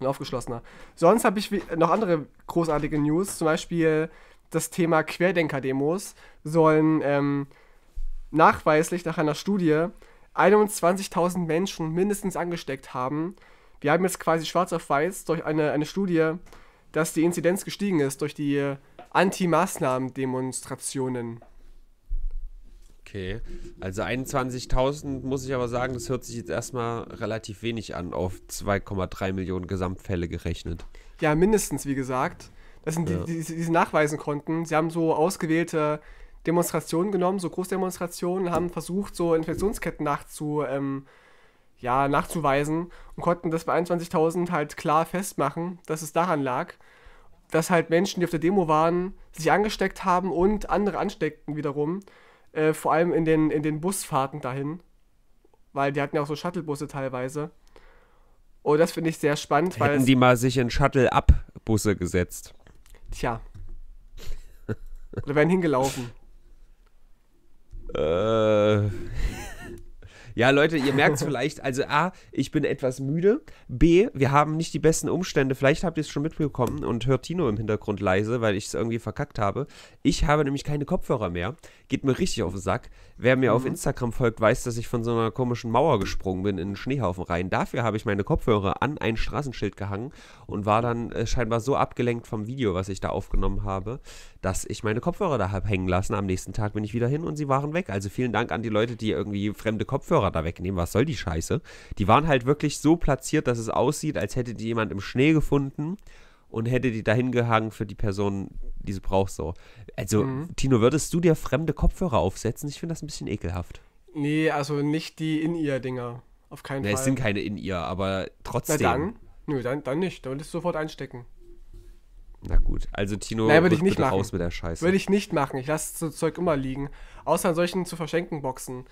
Und aufgeschlossener. Sonst habe ich noch andere großartige News, zum Beispiel das Thema Querdenker-Demos sollen ähm, nachweislich nach einer Studie 21.000 Menschen mindestens angesteckt haben. Wir haben jetzt quasi schwarz auf weiß durch eine, eine Studie, dass die Inzidenz gestiegen ist durch die Anti-Maßnahmen-Demonstrationen.
Okay, also 21.000 muss ich aber sagen, das hört sich jetzt erstmal relativ wenig an, auf 2,3 Millionen Gesamtfälle gerechnet.
Ja, mindestens, wie gesagt. Das sind ja. die, die, die sie nachweisen konnten. Sie haben so ausgewählte Demonstrationen genommen, so Großdemonstrationen, haben versucht, so Infektionsketten nachzu, ähm, ja, nachzuweisen und konnten das bei 21.000 halt klar festmachen, dass es daran lag, dass halt Menschen, die auf der Demo waren, sich angesteckt haben und andere ansteckten wiederum, äh, vor allem in den, in den Busfahrten dahin, weil die hatten ja auch so Shuttlebusse teilweise. Und oh, das finde ich sehr spannend. Hätten weil die
mal sich in Shuttle-Up-Busse gesetzt.
Tja. Oder wären hingelaufen.
Äh. Ja, Leute, ihr merkt es vielleicht. Also, A, ich bin etwas müde. B, wir haben nicht die besten Umstände. Vielleicht habt ihr es schon mitbekommen und hört Tino im Hintergrund leise, weil ich es irgendwie verkackt habe. Ich habe nämlich keine Kopfhörer mehr. Geht mir richtig auf den Sack. Wer mir mhm. auf Instagram folgt, weiß, dass ich von so einer komischen Mauer gesprungen bin in einen Schneehaufen rein. Dafür habe ich meine Kopfhörer an ein Straßenschild gehangen und war dann äh, scheinbar so abgelenkt vom Video, was ich da aufgenommen habe, dass ich meine Kopfhörer da habe hängen lassen. Am nächsten Tag bin ich wieder hin und sie waren weg. Also vielen Dank an die Leute, die irgendwie fremde Kopfhörer da wegnehmen. Was soll die Scheiße? Die waren halt wirklich so platziert, dass es aussieht, als hätte die jemand im Schnee gefunden und hätte die dahin gehangen für die Person, die sie braucht. So. Also, mhm. Tino, würdest du dir fremde Kopfhörer aufsetzen? Ich finde das ein bisschen ekelhaft.
Nee, also nicht die In-Ear-Dinger. Auf keinen nee, Fall. Es sind keine
In-Ear, aber trotzdem. Na dann.
Nö, dann, dann nicht. Da würdest du sofort einstecken.
Na gut, also Tino, Nein, würde ich nicht machen. raus mit der Scheiße. Würde ich
nicht machen. Ich lasse das Zeug immer liegen. Außer an solchen zu verschenken Boxen.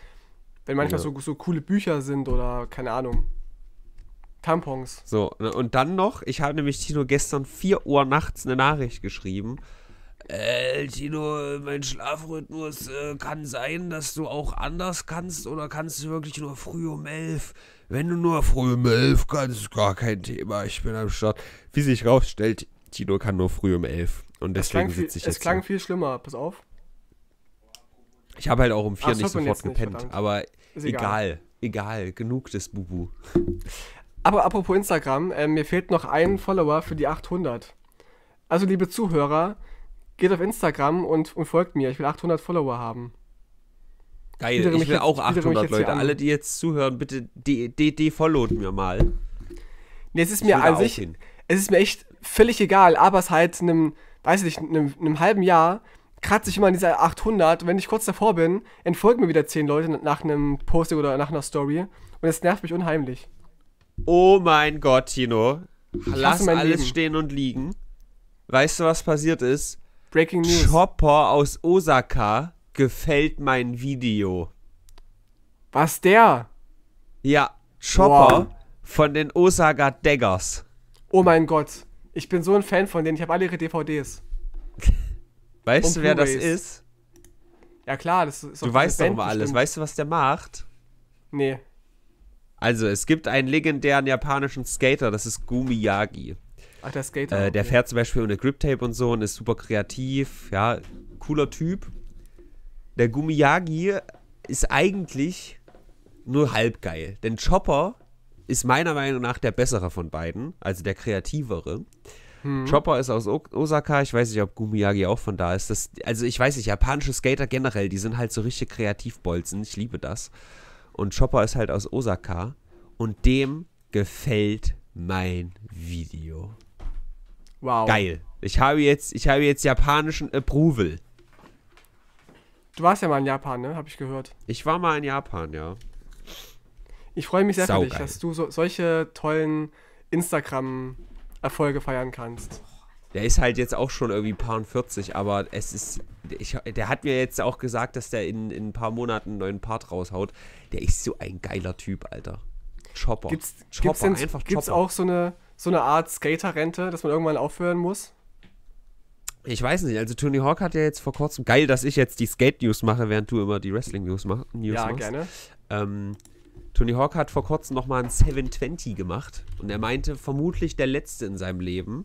Wenn manchmal ja. so, so coole Bücher sind oder keine Ahnung. Tampons.
So, ne, und dann noch, ich habe nämlich Tino gestern 4 Uhr nachts eine Nachricht geschrieben. Äh, Tino, mein Schlafrhythmus äh, kann sein, dass du auch anders kannst oder kannst du wirklich nur früh um 11? Wenn du nur früh um 11 kannst, ist gar kein Thema, ich bin am Start. Wie sich rausstellt, Kino kann nur früh um elf. Und deswegen sitze ich viel, jetzt. Es klang
hier. viel schlimmer, pass auf.
Ich habe halt auch um vier Ach, nicht sofort gepennt, nicht, aber egal. egal. egal, genug des Bubu.
Aber apropos Instagram, äh, mir fehlt noch ein Follower für die 800. Also liebe Zuhörer, geht auf Instagram und, und folgt mir. Ich will 800 Follower haben.
Geil, ich will jetzt, auch 800 Leute. Alle, die jetzt zuhören, bitte de de, de, de mir mal.
Nee, es ist ich mir an sich, es ist mir echt völlig egal, aber es halt einem, weiß ich nicht, einem, einem halben Jahr kratze ich immer an dieser 800. Und Wenn ich kurz davor bin, entfolgen mir wieder 10 Leute nach einem Posting oder nach einer Story. Und es nervt mich unheimlich.
Oh mein Gott, Tino. Lass alles Leben. stehen und liegen. Weißt du, was passiert ist? Breaking News. Chopper aus Osaka gefällt mein Video. Was der? Ja, Chopper wow. von den Osaka Daggers.
Oh mein Gott. Ich bin so ein Fan von denen. Ich habe alle ihre DVDs.
weißt du, wer das ist?
Ja, klar. Das ist du weißt doch mal alles. Weißt
du, was der macht? Nee. Also, es gibt einen legendären japanischen Skater, das ist Gumiyagi.
Ach, der Skater. Äh, okay. der fährt zum
Beispiel ohne Grip Tape und so und ist super kreativ. Ja, cooler Typ. Der Gumiyagi ist eigentlich nur halb geil. Denn Chopper ist meiner Meinung nach der bessere von beiden, also der kreativere. Hm. Chopper ist aus Osaka, ich weiß nicht, ob Gumiyagi auch von da ist. Das, also ich weiß nicht, japanische Skater generell, die sind halt so richtig Kreativbolzen, ich liebe das. Und Chopper ist halt aus Osaka und dem gefällt mein Video. Wow. Geil. Ich habe jetzt, ich habe jetzt japanischen Approval.
Du warst ja mal in Japan, ne? Hab ich gehört.
Ich war mal in Japan, ja.
Ich freue mich sehr Saugeil. für dich, dass du so, solche tollen Instagram-Erfolge feiern kannst.
Der ist halt jetzt auch schon irgendwie paar 40, aber es ist. Ich, der hat mir jetzt auch gesagt, dass der in, in ein paar Monaten einen neuen Part raushaut. Der ist so ein geiler Typ, Alter. Chopper. Gibt's, Chopper, gibt's denn, einfach Chopper. Gibt's auch
so eine, so eine Art Skater-Rente, dass man irgendwann aufhören muss? Ich weiß nicht, also
Tony Hawk hat ja jetzt vor kurzem, geil, dass ich jetzt die Skate-News mache, während du immer die Wrestling-News mach, News ja, machst. Ja, gerne. Ähm, Tony Hawk hat vor kurzem nochmal einen 720 gemacht und er meinte, vermutlich der letzte in seinem Leben.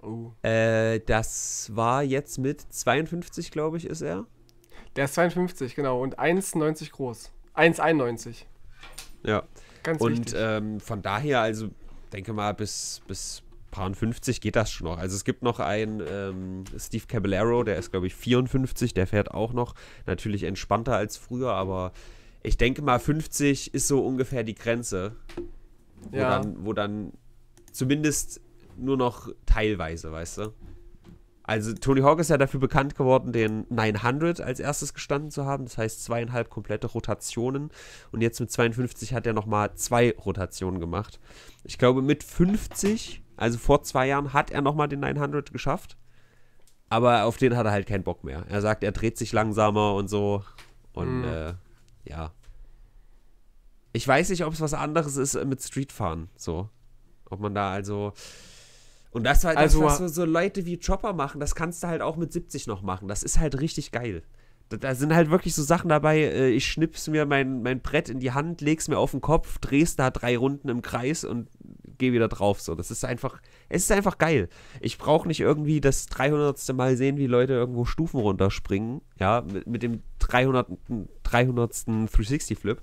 Oh. Äh,
das war jetzt mit 52, glaube ich, ist er. Der ist 52, genau, und 1,90 groß. 1,91.
Ja. Ganz und ähm, von daher, also denke mal, bis, bis Paar 50 geht das schon noch. Also es gibt noch einen ähm, Steve Caballero, der ist, glaube ich, 54, der fährt auch noch. Natürlich entspannter als früher, aber ich denke mal, 50 ist so ungefähr die Grenze, wo, ja. dann, wo dann zumindest nur noch teilweise, weißt du? Also Tony Hawk ist ja dafür bekannt geworden, den 900 als erstes gestanden zu haben. Das heißt zweieinhalb komplette Rotationen. Und jetzt mit 52 hat er nochmal zwei Rotationen gemacht. Ich glaube, mit 50, also vor zwei Jahren, hat er nochmal den 900 geschafft. Aber auf den hat er halt keinen Bock mehr. Er sagt, er dreht sich langsamer und so. Und mhm. äh, ja. Ich weiß nicht, ob es was anderes ist äh, mit Streetfahren. So. Ob man da also. Und das halt, also, das, was so Leute wie Chopper machen, das kannst du halt auch mit 70 noch machen. Das ist halt richtig geil. Da, da sind halt wirklich so Sachen dabei, äh, ich schnipp's mir mein, mein Brett in die Hand, leg's mir auf den Kopf, drehst da drei Runden im Kreis und gehe wieder drauf. So, das ist einfach, es ist einfach geil. Ich brauche nicht irgendwie das 300. Mal sehen, wie Leute irgendwo Stufen runterspringen, ja, mit, mit dem 300. 300. 360-Flip.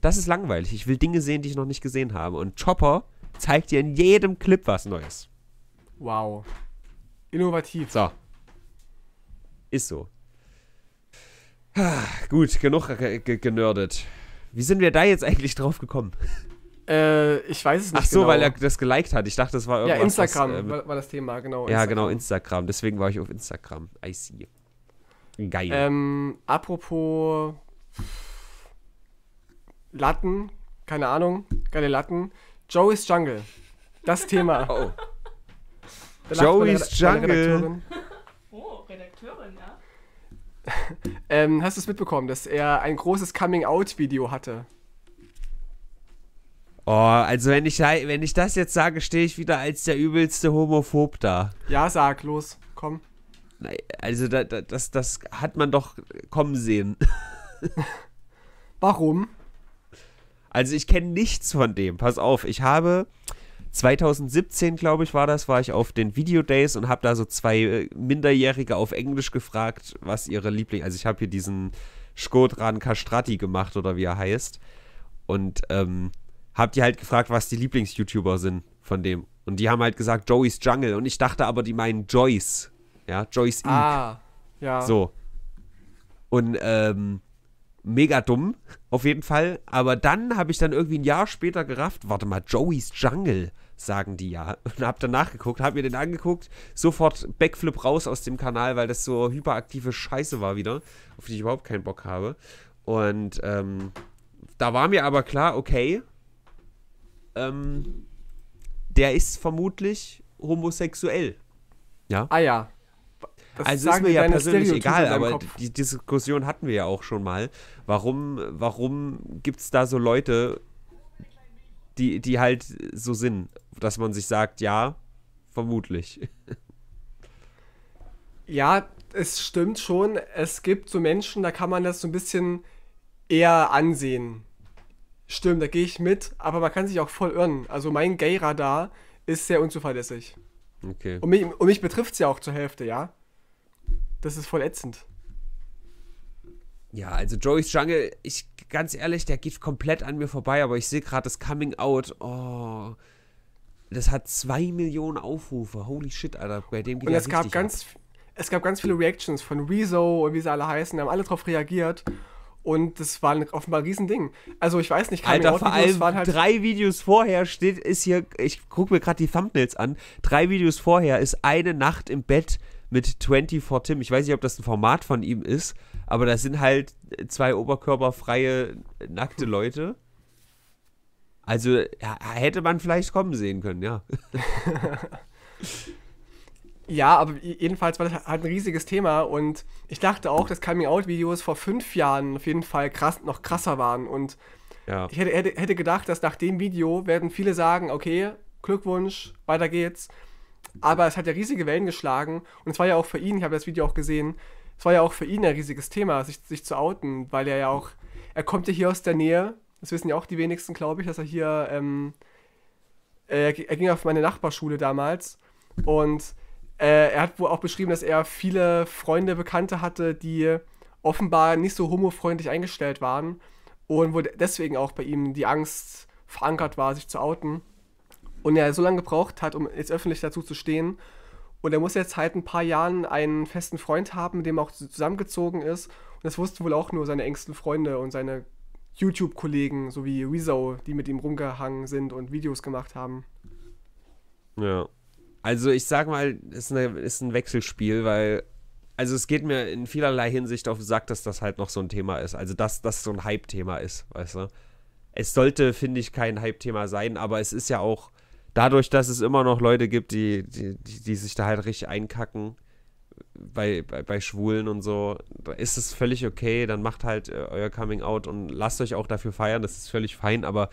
Das ist langweilig. Ich will Dinge sehen, die ich noch nicht gesehen habe. Und Chopper zeigt dir in jedem Clip was Neues.
Wow. Innovativ.
So. Ist so. Ah, gut, genug genördet. Wie sind wir da jetzt eigentlich drauf gekommen? Äh, ich weiß es nicht. Ach so, genau. weil er das geliked hat. Ich dachte, das war irgendwas. Ja, Instagram was, äh, war, war, das Thema, genau. Ja, Instagram. genau, Instagram. Deswegen war ich auf Instagram. I see.
Geil. Ähm, apropos Latten, keine Ahnung, geile Latten. Joey's Jungle. Das Thema. Oh. Joey's Jungle. Oh, Redakteurin, ja. ähm, hast du es mitbekommen, dass er ein großes Coming-out-Video hatte? Oh, also wenn ich,
wenn ich das jetzt sage, stehe ich wieder als der übelste Homophob da.
Ja, sag los,
komm. Also da, da, das, das hat man doch kommen sehen. Warum? Also ich kenne nichts von dem. Pass auf, ich habe 2017, glaube ich, war das, war ich auf den Video Days und habe da so zwei äh, Minderjährige auf Englisch gefragt, was ihre Lieblings... Also ich habe hier diesen Skodran Kastrati gemacht oder wie er heißt. Und ähm, habt ihr halt gefragt, was die Lieblings-YouTuber sind von dem. Und die haben halt gesagt, Joey's Jungle. Und ich dachte aber, die meinen Joyce. Ja, Joyce Inc. Ah, ja. So. Und ähm, mega dumm, auf jeden Fall. Aber dann habe ich dann irgendwie ein Jahr später gerafft, warte mal, Joey's Jungle, sagen die ja. Und habe dann nachgeguckt, habe mir den angeguckt, sofort Backflip raus aus dem Kanal, weil das so hyperaktive Scheiße war wieder, auf die ich überhaupt keinen Bock habe. Und ähm, da war mir aber klar, okay, ähm, der ist vermutlich homosexuell. Ja. Ah ja. Das also ist mir ja persönlich egal, aber Kopf. die Diskussion hatten wir ja auch schon mal. Warum, warum gibt es da so Leute, die, die halt so sind, dass man sich sagt, ja, vermutlich.
Ja, es stimmt schon. Es gibt so Menschen, da kann man das so ein bisschen eher ansehen. Stimmt, da gehe ich mit, aber man kann sich auch voll irren. Also mein Gay-Radar ist sehr unzuverlässig. Okay. Und mich, mich betrifft es ja auch zur Hälfte, ja? Das ist voll ätzend.
Ja, also Joey's Jungle, ich ganz ehrlich, der geht komplett an mir vorbei, aber ich sehe gerade das Coming Out. Oh. Das hat zwei Millionen Aufrufe. Holy shit, Alter. Bei dem geht Und es gab ganz
es gab ganz viele Reactions von Rezo und wie sie alle heißen, haben alle drauf reagiert. Und das war offenbar ein Riesending. Also ich weiß nicht, kann Alter, vor allem halt drei Videos vorher steht,
ist hier, ich gucke mir gerade die Thumbnails an, drei Videos vorher ist eine Nacht im Bett mit 24 Tim. Ich weiß nicht, ob das ein Format von ihm ist, aber da sind halt zwei oberkörperfreie, nackte hm. Leute. Also hätte man vielleicht kommen sehen können, ja.
Ja, aber jedenfalls war das halt ein riesiges Thema und ich dachte auch, dass Coming-out-Videos vor fünf Jahren auf jeden Fall krass, noch krasser waren und ja. ich hätte, hätte, hätte gedacht, dass nach dem Video werden viele sagen, okay, Glückwunsch, weiter geht's. Aber es hat ja riesige Wellen geschlagen und es war ja auch für ihn, ich habe das Video auch gesehen, es war ja auch für ihn ein riesiges Thema, sich, sich zu outen, weil er ja auch, er kommt ja hier aus der Nähe, das wissen ja auch die wenigsten, glaube ich, dass er hier, ähm, er, äh, er ging auf meine Nachbarschule damals und äh, er hat wohl auch beschrieben, dass er viele Freunde, Bekannte hatte, die offenbar nicht so homofreundlich eingestellt waren und wo deswegen auch bei ihm die Angst verankert war, sich zu outen. Und er so lange gebraucht hat, um jetzt öffentlich dazu zu stehen. Und er muss jetzt halt ein paar Jahren einen festen Freund haben, mit dem er auch zusammengezogen ist. Und das wussten wohl auch nur seine engsten Freunde und seine YouTube-Kollegen sowie Rezo, die mit ihm rumgehangen sind und Videos gemacht haben.
Ja. Also ich sag mal, es ist ein Wechselspiel, weil also es geht mir in vielerlei Hinsicht auf den Sack, dass das halt noch so ein Thema ist. Also dass das so ein Hype-Thema ist, weißt du. Es sollte, finde ich, kein Hype-Thema sein, aber es ist ja auch dadurch, dass es immer noch Leute gibt, die, die, die, die sich da halt richtig einkacken bei, bei, bei Schwulen und so, ist es völlig okay, dann macht halt äh, euer Coming Out und lasst euch auch dafür feiern, das ist völlig fein, aber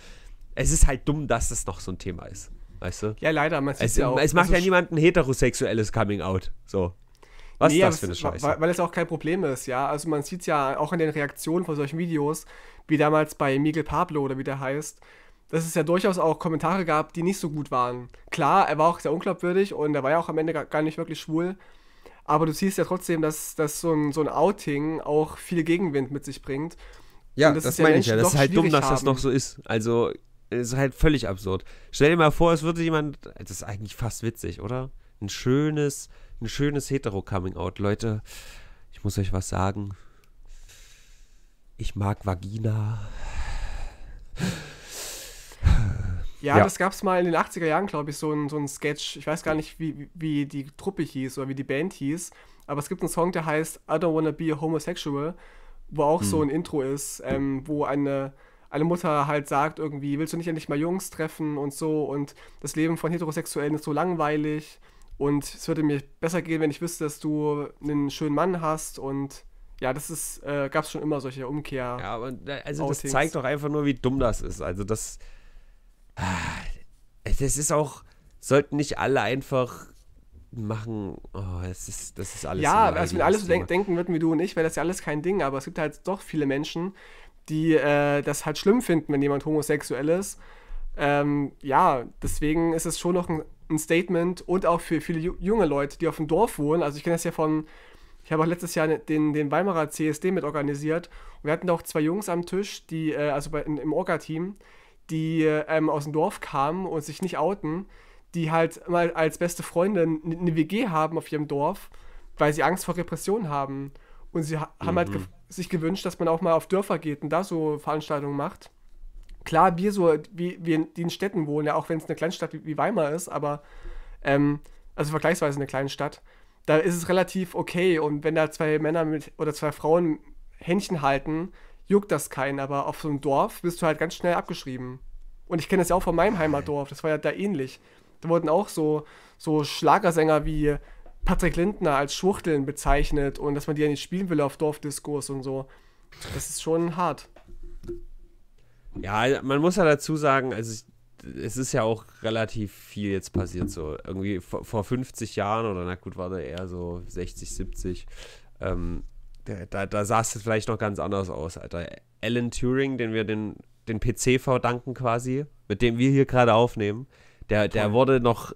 es ist halt dumm, dass es noch so ein Thema ist. Weißt du? Ja, leider. Man es, ja auch, es macht also ja niemand ein heterosexuelles Coming-out. So.
Was nee, ist das für eine Scheiße? Weil, weil es auch kein Problem ist, ja. Also man sieht es ja auch an den Reaktionen von solchen Videos, wie damals bei Miguel Pablo oder wie der heißt, dass es ja durchaus auch Kommentare gab, die nicht so gut waren. Klar, er war auch sehr unglaubwürdig und er war ja auch am Ende gar nicht wirklich schwul. Aber du siehst ja trotzdem, dass, dass so, ein, so ein Outing auch viel Gegenwind mit sich bringt. Ja, das, das meine ja ich ja. Das ist halt dumm, dass haben. das noch so
ist. Also ist halt völlig absurd. Stell dir mal vor, es würde jemand. Das ist eigentlich fast witzig, oder? Ein schönes, ein schönes Hetero-Coming-out. Leute, ich muss euch was sagen. Ich mag Vagina.
Ja, ja, das gab es mal in den 80er Jahren, glaube ich, so ein, so ein Sketch. Ich weiß gar nicht, wie, wie die Truppe hieß oder wie die Band hieß. Aber es gibt einen Song, der heißt I Don't Wanna Be a Homosexual, wo auch hm. so ein Intro ist, ähm, wo eine, eine Mutter halt sagt irgendwie, willst du nicht endlich mal Jungs treffen und so und das Leben von Heterosexuellen ist so langweilig und es würde mir besser gehen, wenn ich wüsste, dass du einen schönen Mann hast und ja, das ist, äh, gab es schon immer solche Umkehr. Ja, aber also das zeigt doch
einfach nur, wie dumm das ist. Also das, ah, das ist auch, sollten nicht alle einfach machen, oh, das ist, das ist alles. Ja, also wenn alle so denken
würden wie du und ich, wäre das ja alles kein Ding, aber es gibt halt doch viele Menschen, die äh, das halt schlimm finden, wenn jemand homosexuell ist. Ähm, ja, deswegen ist es schon noch ein, ein, Statement und auch für viele junge Leute, die auf dem Dorf wohnen. Also ich kenne das ja von, ich habe auch letztes Jahr den, den Weimarer CSD mit organisiert und wir hatten da auch zwei Jungs am Tisch, die, äh, also bei, in, im Orga-Team, die ähm, aus dem Dorf kamen und sich nicht outen, die halt mal als beste Freundin eine WG haben auf ihrem Dorf, weil sie Angst vor Repression haben. Und sie ha haben halt mhm sich gewünscht, dass man auch mal auf Dörfer geht und da so Veranstaltungen macht. Klar, wir so, wie wir die in Städten wohnen, ja, auch wenn es eine Kleinstadt wie, Weimar ist, aber ähm, also vergleichsweise eine Kleinstadt, da ist es relativ okay und wenn da zwei Männer mit oder zwei Frauen Händchen halten, juckt das keinen, aber auf so einem Dorf bist du halt ganz schnell abgeschrieben. Und ich kenne das ja auch von meinem Heimatdorf, das war ja da ähnlich. Da wurden auch so, so Schlagersänger wie Patrick Lindner als Schwuchteln bezeichnet und dass man die ja nicht spielen will auf Dorfdiskurs und so. Das ist schon hart.
Ja, also man muss ja dazu sagen, also ich, es ist ja auch relativ viel jetzt passiert so. Irgendwie vor, vor 50 Jahren oder na gut, war da eher so 60, 70. Ähm, da, da sah es vielleicht noch ganz anders aus, Alter. Alan Turing, den wir den, den PC verdanken quasi, mit dem wir hier gerade aufnehmen, der, der wurde noch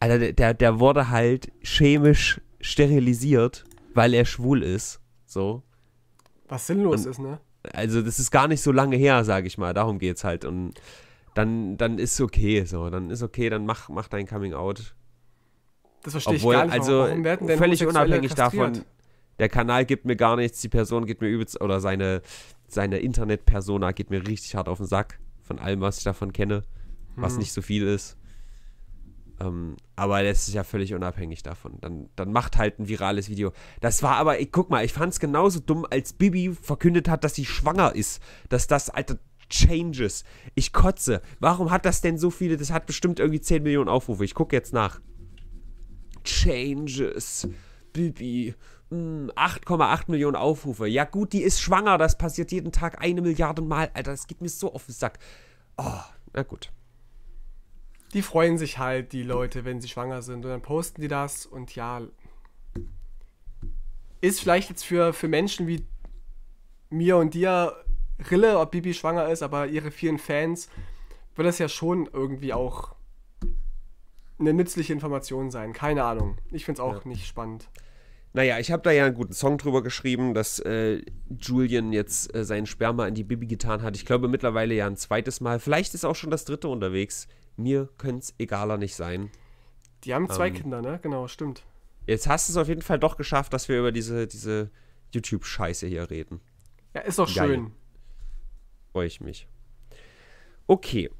Alter, also, der, der, wurde halt chemisch sterilisiert, weil er schwul ist. So.
Was sinnlos und, ist, ne?
Also, das ist gar nicht so lange her, sag ich mal. Darum geht's halt. Und dann, dann ist okay, so. Dann ist okay, dann mach, mach dein Coming Out.
Das verstehe Obwohl, ich gar nicht. Also, völlig unabhängig kastriert? davon,
der Kanal gibt mir gar nichts, die Person geht mir übelst, oder seine, seine Internet-Persona geht mir richtig hart auf den Sack. Von allem, was ich davon kenne, was hm. nicht so viel ist. Ähm, aber das ist ja völlig unabhängig davon. Dann, dann macht halt ein virales Video. Das war aber, ich, guck mal, ich fand es genauso dumm, als Bibi verkündet hat, dass sie schwanger ist. Dass das, Alter, Changes. Ich kotze. Warum hat das denn so viele? Das hat bestimmt irgendwie 10 Millionen Aufrufe. Ich gucke jetzt nach. Changes. Bibi. 8,8 hm, Millionen Aufrufe. Ja gut, die ist schwanger. Das passiert jeden Tag
eine Milliarde Mal. Alter, das geht mir so auf den Sack. Oh, na gut die freuen sich halt, die Leute, wenn sie schwanger sind. Und dann posten die das und ja. Ist vielleicht jetzt für, für Menschen wie mir und dir Rille, ob Bibi schwanger ist, aber ihre vielen Fans wird das ja schon irgendwie auch eine nützliche Information sein. Keine Ahnung. Ich finde es auch ja. nicht spannend.
Naja, ich habe da ja einen guten Song drüber geschrieben, dass äh, Julian jetzt äh, seinen Sperma in die Bibi getan hat. Ich glaube mittlerweile ja ein zweites Mal. Vielleicht ist auch schon das dritte unterwegs mir könnte es egaler nicht sein. Die haben zwei ähm,
Kinder, ne? Genau, stimmt.
Jetzt hast du es auf jeden Fall doch geschafft, dass wir über diese, diese YouTube-Scheiße hier reden. Ja, ist doch schön. Freue ich mich. Okay.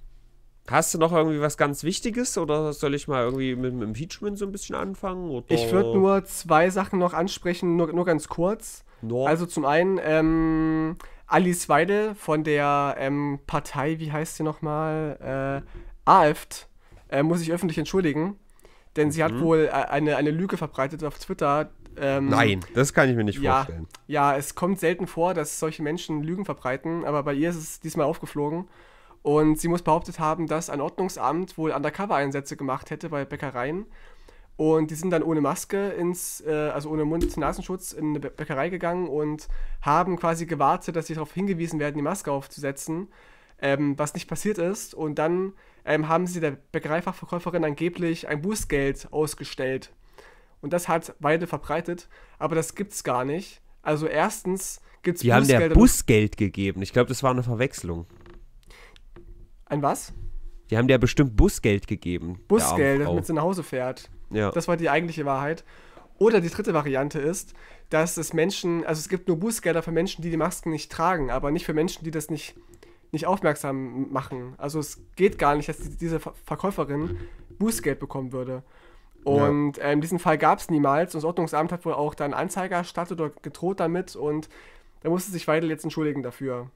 Hast du noch irgendwie was ganz Wichtiges oder soll ich mal irgendwie mit dem Impeachment so ein bisschen anfangen? Oder? Ich würde
nur zwei Sachen noch ansprechen, nur, nur ganz kurz. No. Also zum einen, ähm, Alice Weidel von der ähm, Partei, wie heißt sie nochmal? Äh, AFT äh, muss sich öffentlich entschuldigen, denn sie hat mhm. wohl äh, eine, eine Lüge verbreitet auf Twitter. Ähm, Nein, das kann ich mir nicht ja, vorstellen. Ja, es kommt selten vor, dass solche Menschen Lügen verbreiten, aber bei ihr ist es diesmal aufgeflogen. Und sie muss behauptet haben, dass ein Ordnungsamt wohl Undercover-Einsätze gemacht hätte bei Bäckereien. Und die sind dann ohne Maske ins, äh, also ohne Mund-Nasenschutz in eine Bäckerei gegangen und haben quasi gewartet, dass sie darauf hingewiesen werden, die Maske aufzusetzen, ähm, was nicht passiert ist. Und dann ähm, haben sie der Begreifachverkäuferin angeblich ein Bußgeld ausgestellt. Und das hat Weide verbreitet, aber das gibt's gar nicht. Also erstens gibt's Die Bußgeld haben der
Bußgeld gegeben. Ich glaube, das war eine Verwechslung. Ein was? Die haben dir bestimmt Busgeld gegeben. Busgeld, damit sie
nach Hause fährt. Ja. Das war die eigentliche Wahrheit. Oder die dritte Variante ist, dass es Menschen, also es gibt nur Bußgelder für Menschen, die die Masken nicht tragen, aber nicht für Menschen, die das nicht nicht aufmerksam machen. Also es geht gar nicht, dass diese Verkäuferin Bußgeld bekommen würde. Und ja. äh, in Fall gab es niemals. Und das Ordnungsamt hat wohl auch dann Anzeiger erstattet oder gedroht damit und da musste sich Weidel jetzt entschuldigen dafür.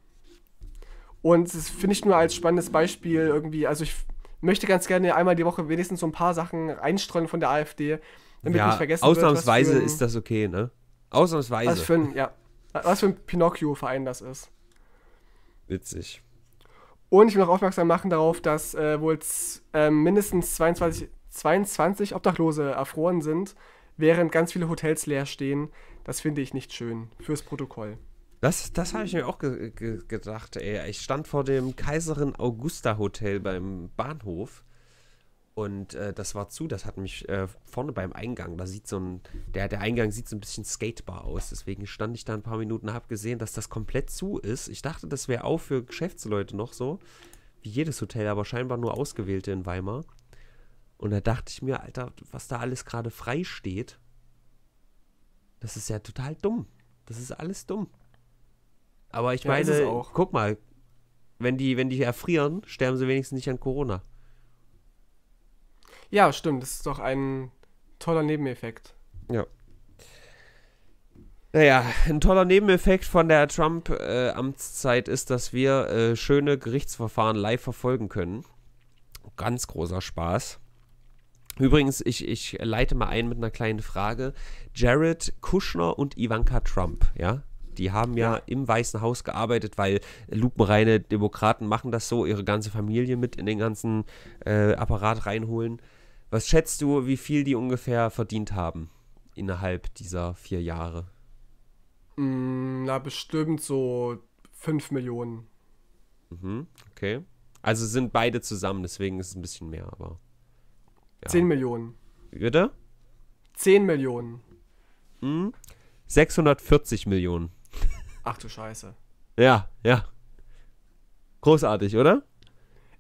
Und das finde ich nur als spannendes Beispiel irgendwie, also ich möchte ganz gerne einmal die Woche wenigstens so ein paar Sachen einstreuen von der AfD, damit ja, nicht vergessen Ausnahmsweise wird, ein, ist
das okay, ne? Ausnahmsweise. Was für
ein, ja, was für ein Pinocchio-Verein das ist. Witzig. Und ich will noch aufmerksam machen darauf, dass äh, wohl äh, mindestens 22, 22 Obdachlose erfroren sind, während ganz viele Hotels leer stehen. Das finde ich nicht schön fürs Protokoll.
Das, das habe ich mir auch ge ge gedacht, ey. Ich stand vor dem Kaiserin Augusta Hotel beim Bahnhof und äh, das war zu, das hat mich äh, vorne beim Eingang, da sieht so ein, der, der Eingang sieht so ein bisschen skatebar aus. Deswegen stand ich da ein paar Minuten, habe gesehen, dass das komplett zu ist. Ich dachte, das wäre auch für Geschäftsleute noch so, wie jedes Hotel, aber scheinbar nur ausgewählte in Weimar. Und da dachte ich mir, Alter, was da alles gerade frei steht, das ist ja total dumm. Das ist alles dumm. Aber ich ja, meine, guck mal, wenn die, wenn die erfrieren, sterben sie wenigstens nicht an Corona.
Ja, stimmt. Das ist doch ein toller Nebeneffekt.
Ja. Naja, ein toller Nebeneffekt von der Trump-Amtszeit äh, ist, dass wir äh, schöne Gerichtsverfahren live verfolgen können. Ganz großer Spaß. Übrigens, ich, ich leite mal ein mit einer kleinen Frage. Jared Kushner und Ivanka Trump, ja? Die haben ja, ja. im Weißen Haus gearbeitet, weil lupenreine Demokraten machen das so, ihre ganze Familie mit in den ganzen äh, Apparat reinholen. Was schätzt du, wie viel die ungefähr verdient haben innerhalb dieser vier Jahre?
Mm, na, bestimmt so 5 Millionen.
Mhm, okay. Also sind beide zusammen, deswegen ist es ein bisschen mehr, aber.
Ja. 10 Millionen. Bitte? 10 Millionen.
Hm? 640 Millionen.
Ach du Scheiße.
Ja, ja. Großartig, oder?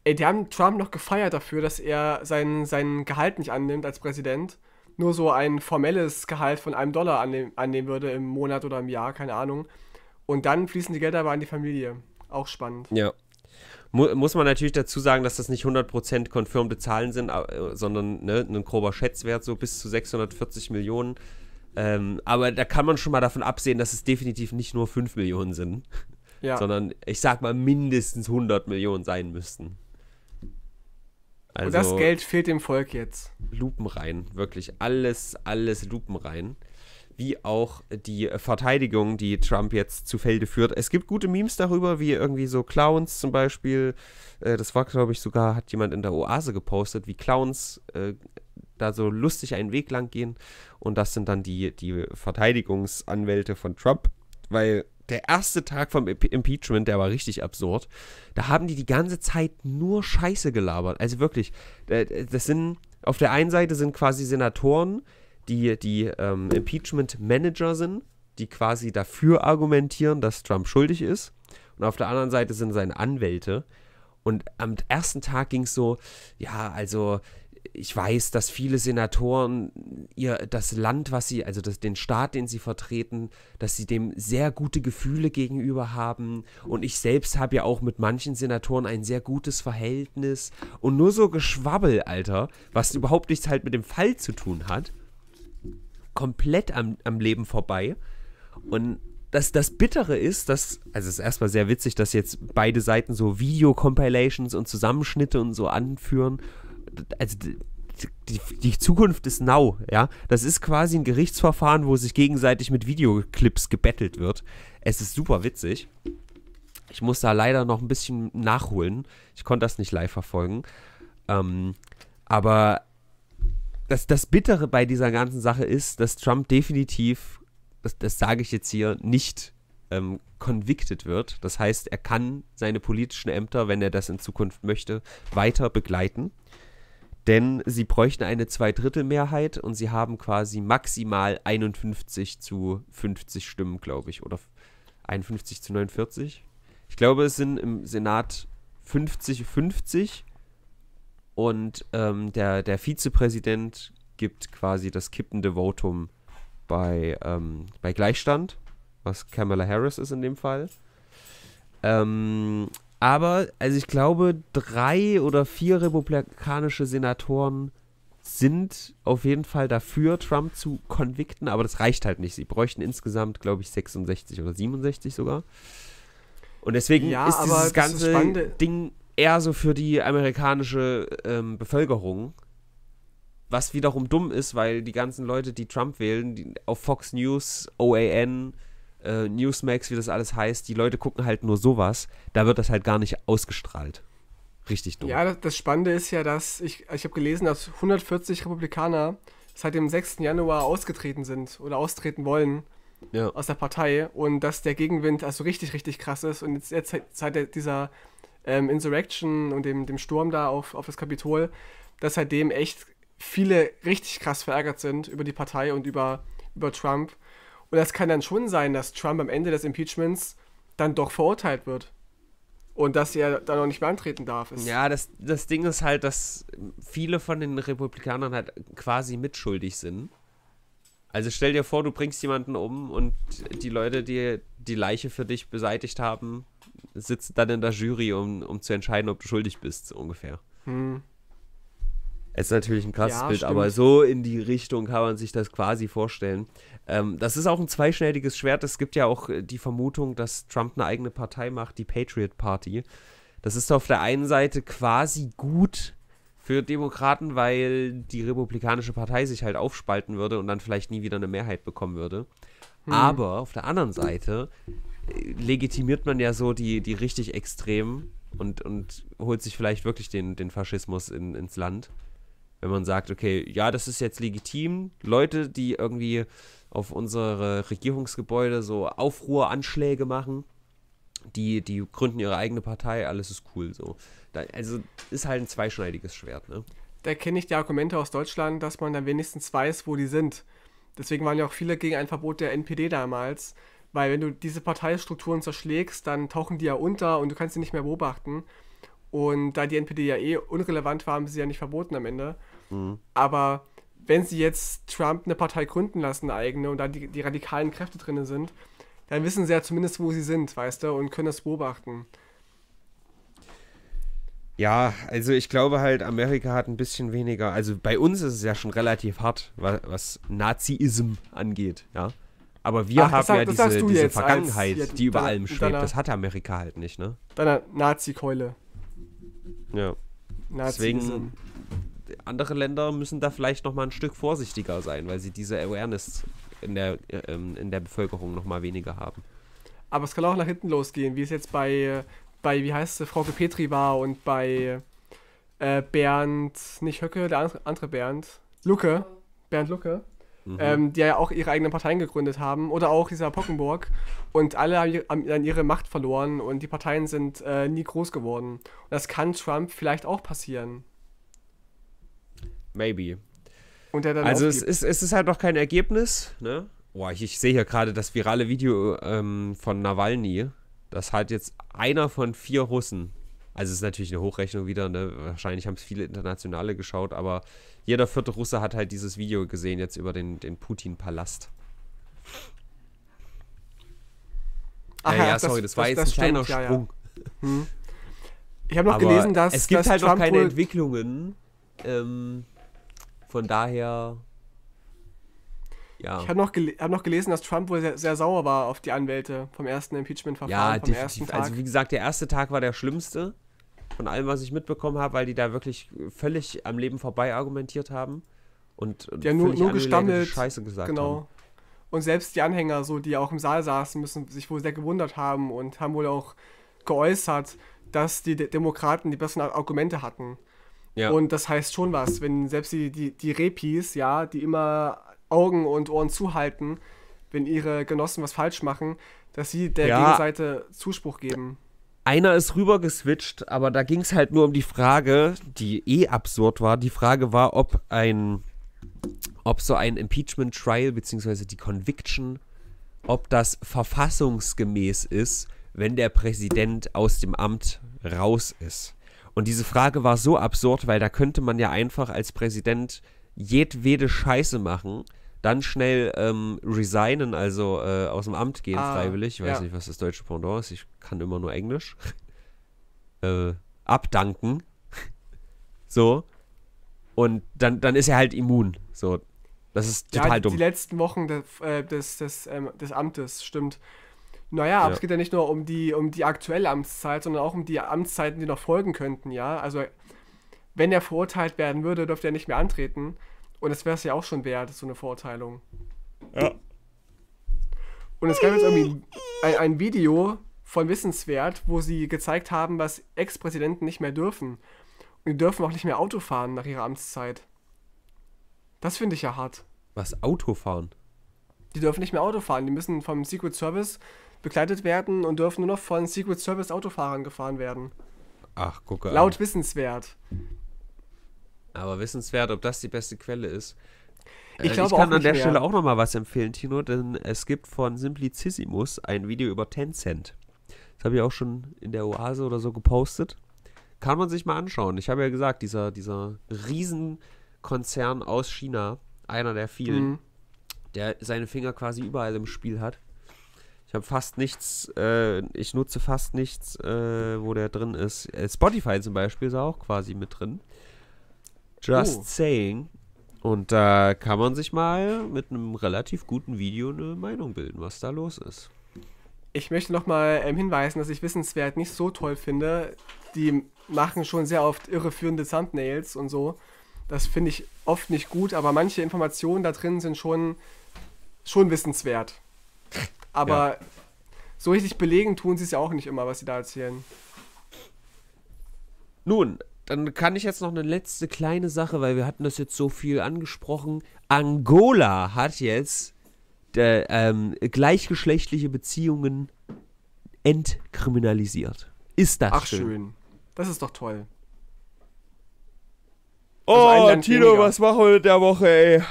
Ey, die haben Trump noch gefeiert dafür, dass er sein, sein Gehalt nicht annimmt als Präsident. Nur so ein formelles Gehalt von einem Dollar annehmen, annehmen würde im Monat oder im Jahr, keine Ahnung. Und dann fließen die Gelder aber an die Familie. Auch spannend.
Ja. muss man natürlich dazu sagen, dass das nicht 100% konfirmte Zahlen sind, sondern ne, ein grober Schätzwert, so bis zu 640 Millionen. Ähm, aber da kann man schon mal davon absehen, dass es definitiv nicht nur 5 Millionen sind, ja. sondern ich sag mal mindestens 100 Millionen sein müssten. Also, Und das also Geld fehlt dem Volk jetzt. Lupen rein, wirklich. Alles, alles Lupen rein wie auch die Verteidigung, die Trump jetzt zu Felde führt. Es gibt gute Memes darüber, wie irgendwie so Clowns zum Beispiel, äh, das war, glaube ich, sogar, hat jemand in der Oase gepostet, wie Clowns äh, da so lustig einen Weg lang gehen. Und das sind dann die, die Verteidigungsanwälte von Trump, weil der erste Tag vom Impeachment, der war richtig absurd. Da haben die die ganze Zeit nur Scheiße gelabert. Also wirklich, äh, das sind auf der einen Seite sind quasi Senatoren, die die ähm, Impeachment Manager sind, die quasi dafür argumentieren, dass Trump schuldig ist. Und auf der anderen Seite sind seine Anwälte. Und am ersten Tag ging es so, ja, also ich weiß, dass viele Senatoren ihr das Land, was sie, also das, den Staat, den sie vertreten, dass sie dem sehr gute Gefühle gegenüber haben. Und ich selbst habe ja auch mit manchen Senatoren ein sehr gutes Verhältnis. Und nur so Geschwabbel, Alter, was überhaupt nichts halt mit dem Fall zu tun hat, komplett am, am Leben vorbei. Und das, das Bittere ist, dass, also es ist erstmal sehr witzig, dass jetzt beide Seiten so Video-Compilations und Zusammenschnitte und so anführen also die, die, Zukunft ist now, ja. Das ist quasi ein Gerichtsverfahren, wo sich gegenseitig mit Videoclips gebettelt wird. Es ist super witzig. Ich muss da leider noch ein bisschen nachholen. Ich konnte das nicht live verfolgen. Ähm, aber das, das Bittere bei dieser ganzen Sache ist, dass Trump definitiv, das, das sage ich jetzt hier, nicht ähm, convicted wird. Das heißt, er kann seine politischen Ämter, wenn er das in Zukunft möchte, weiter begleiten. Denn sie bräuchten eine Zweidrittelmehrheit und sie haben quasi maximal 51 zu 50 Stimmen, glaube ich. Oder 51 zu 49. Ich glaube, es sind im Senat 50-50. Und ähm, der, der Vizepräsident gibt quasi das kippende Votum bei, ähm, bei Gleichstand, was Kamala Harris ist in dem Fall. Ähm, aber, also ich glaube, drei oder vier republikanische Senatoren sind auf jeden Fall dafür, Trump zu konvikten, aber das reicht halt nicht. Sie bräuchten insgesamt, glaube ich, 66 oder 67 sogar. Und deswegen ja, ist dieses ganze ist Ding eher so für die amerikanische ähm, Bevölkerung. Was wiederum dumm ist, weil die ganzen Leute, die Trump wählen, die auf Fox News, OAN, äh, Newsmax, wie das alles heißt, die Leute gucken halt nur sowas. Da wird das halt gar nicht ausgestrahlt. Richtig
dumm. Ja, das, Spannende ist ja, dass ich, ich habe gelesen, dass 140 Republikaner seit dem 6. Januar ausgetreten sind oder austreten wollen ja. aus der Partei und dass der Gegenwind also richtig, richtig krass ist und jetzt, jetzt seit dieser ähm, Insurrection und dem, dem Sturm da auf, auf das Kapitol, dass seitdem echt viele richtig krass verärgert sind über die Partei und über, über Trump und das kann dann schon sein, dass Trump am Ende des Impeachments dann doch verurteilt wird. Und dass er dann noch nicht mehr antreten darf. Ist. Ja,
das, das Ding ist halt, dass viele von den Republikanern halt quasi mitschuldig sind. Also stell dir vor, du bringst jemanden um und die Leute, die die Leiche für dich beseitigt haben, sitzen dann in der Jury, um, um zu entscheiden, ob du schuldig bist, so ungefähr.
Hm. Es
ist natürlich ein krasses ja, Bild, stimmt. aber so in die Richtung kann man sich das quasi vorstellen. Ähm, das ist auch ein zweischneidiges Schwert. Es gibt ja auch äh, die Vermutung, dass Trump eine eigene Partei macht, die Patriot Party. Das ist auf der einen Seite quasi gut für Demokraten, weil die Republikanische Partei sich halt aufspalten würde und dann vielleicht nie wieder eine Mehrheit bekommen würde. Hm. Aber auf der anderen Seite äh, legitimiert man ja so die, die richtig Extremen und, und holt sich vielleicht wirklich den, den Faschismus in, ins Land wenn man sagt, okay, ja, das ist jetzt legitim, Leute, die irgendwie auf unsere Regierungsgebäude so Aufruhranschläge machen, die, die
gründen ihre eigene Partei, alles ist cool so. Da, also ist halt ein zweischneidiges Schwert, ne? Da kenne ich die Argumente aus Deutschland, dass man dann wenigstens weiß, wo die sind. Deswegen waren ja auch viele gegen ein Verbot der NPD damals, weil wenn du diese Parteistrukturen zerschlägst, dann tauchen die ja unter und du kannst sie nicht mehr beobachten. Und da die NPD ja eh unrelevant war, haben sie ja nicht verboten am Ende. Mhm. Aber wenn sie jetzt Trump eine Partei gründen lassen, eine eigene, und da die, die radikalen Kräfte drin sind, dann wissen sie ja zumindest, wo sie sind, weißt du, und können das beobachten.
Ja, also ich glaube halt, Amerika hat ein bisschen weniger. Also bei uns ist es ja schon relativ hart, was, was Naziism angeht, ja. Aber wir Ach, haben sag, ja diese, diese Vergangenheit, als, ja, die über allem schwebt. Deiner, das hat Amerika halt nicht, ne?
Deiner Nazi-Keule.
Ja. Nazism. Deswegen andere Länder müssen da vielleicht nochmal ein Stück vorsichtiger sein, weil sie diese Awareness in der, ähm, in der Bevölkerung nochmal weniger haben.
Aber es kann auch nach hinten losgehen, wie es jetzt bei, bei wie heißt es, Frauke Petri war und bei äh, Bernd, nicht Höcke, der andere Bernd, Lucke, Bernd Lucke. Mhm. Ähm, die ja auch ihre eigenen Parteien gegründet haben, oder auch dieser Pockenburg. Und alle haben dann ihre Macht verloren und die Parteien sind äh, nie groß geworden. Und das kann Trump vielleicht auch passieren.
Maybe. also es ist, es ist
halt noch kein Ergebnis,
ne? Boah, ich, ich sehe hier gerade das virale Video ähm, von Nawalny. Das hat jetzt einer von vier Russen. Also es ist natürlich eine Hochrechnung wieder, ne? Wahrscheinlich haben es viele Internationale geschaut, aber jeder vierte Russe hat halt dieses Video gesehen jetzt über den, den Putin-Palast.
Ach, äh, ja, ja, sorry, das, das war jetzt das ein kleiner Sprung. Ja, ja. Hm. Ich habe noch aber gelesen, dass. Es gibt dass halt Trump noch keine
Entwicklungen. Ähm, von daher. Ja. Ich habe
noch, gel hab noch gelesen, dass Trump wohl sehr, sehr, sauer war auf die Anwälte vom ersten Impeachment-Verfahren. Ja, definitiv. Also wie gesagt,
der erste Tag war der schlimmste von allem, was ich mitbekommen habe, weil die da wirklich völlig am Leben vorbei argumentiert haben und die haben nur, nur gestammelt, Scheiße gesagt genau. Haben.
Und selbst die Anhänger, so die auch im Saal saßen, müssen sich wohl sehr gewundert haben und haben wohl auch geäußert, dass die De Demokraten die besseren Argumente hatten. Ja. Und das heißt schon was, wenn selbst die, die, die Repis, ja, die immer Augen und Ohren zuhalten, wenn ihre Genossen was falsch machen, dass sie der ja. Gegenseite Zuspruch geben.
Einer ist rüber geswitcht, aber da ging es halt nur um die Frage, die eh absurd war. Die Frage war, ob ein, ob so ein Impeachment Trial bzw. die Conviction, ob das verfassungsgemäß ist, wenn der Präsident aus dem Amt raus ist. Und diese Frage war so absurd, weil da könnte man ja einfach als Präsident jedwede Scheiße machen, dann schnell ähm, resignen, also äh, aus dem Amt gehen ah, freiwillig. Ich weiß ja. nicht, was das deutsche Pendant ist. Ich kann immer nur Englisch. äh, abdanken. so. Und dann, dann ist er halt immun. So. Das ist total ja, dumm. Die
letzten Wochen des, äh, des, des, ähm, des Amtes, stimmt. Naja, ja. aber es geht ja nicht nur um die, um die aktuelle Amtszeit, sondern auch um die Amtszeiten, die noch folgen könnten, ja. Also wenn er verurteilt werden würde, dürfte er nicht mehr antreten. Und das wäre es ja auch schon wert, so eine Verurteilung. Ja.
Und es gab jetzt irgendwie
ein, ein Video von Wissenswert, wo sie gezeigt haben, was Ex-Präsidenten nicht mehr dürfen. Und die dürfen auch nicht mehr Auto fahren nach ihrer Amtszeit. Das finde ich ja hart.
Was Auto fahren?
Die dürfen nicht mehr Auto fahren. Die müssen vom Secret Service begleitet werden und dürfen nur noch von Secret Service Autofahrern gefahren werden.
Ach, gucke. An. Laut
wissenswert.
Aber wissenswert, ob das die beste Quelle ist. Äh, ich, glaube ich kann an der mehr. Stelle auch nochmal was empfehlen, Tino, denn es gibt von Simplicissimus ein Video über Tencent. Das habe ich auch schon in der Oase oder so gepostet. Kann man sich mal anschauen. Ich habe ja gesagt, dieser, dieser Riesenkonzern aus China, einer der vielen, mhm. der seine Finger quasi überall im Spiel hat, ich habe fast nichts, äh, ich nutze fast nichts, äh, wo der drin ist. Äh, Spotify zum Beispiel ist auch quasi mit drin. Just oh. saying. Und da äh, kann man sich mal mit einem relativ guten Video
eine Meinung bilden, was da los ist. Ich möchte nochmal ähm, hinweisen, dass ich Wissenswert nicht so toll finde. Die machen schon sehr oft irreführende Thumbnails und so. Das finde ich oft nicht gut, aber manche Informationen da drin sind schon, schon wissenswert. Aber ja. so richtig belegen tun sie es ja auch nicht immer, was sie da erzählen. Nun, dann kann ich jetzt noch eine letzte kleine Sache,
weil wir hatten das jetzt so viel angesprochen. Angola hat jetzt äh, ähm, gleichgeschlechtliche Beziehungen entkriminalisiert. Ist das Ach, schön? schön.
Das ist doch toll. Oh, also oh, Tino, weniger. was machen wir mit der Woche, ey?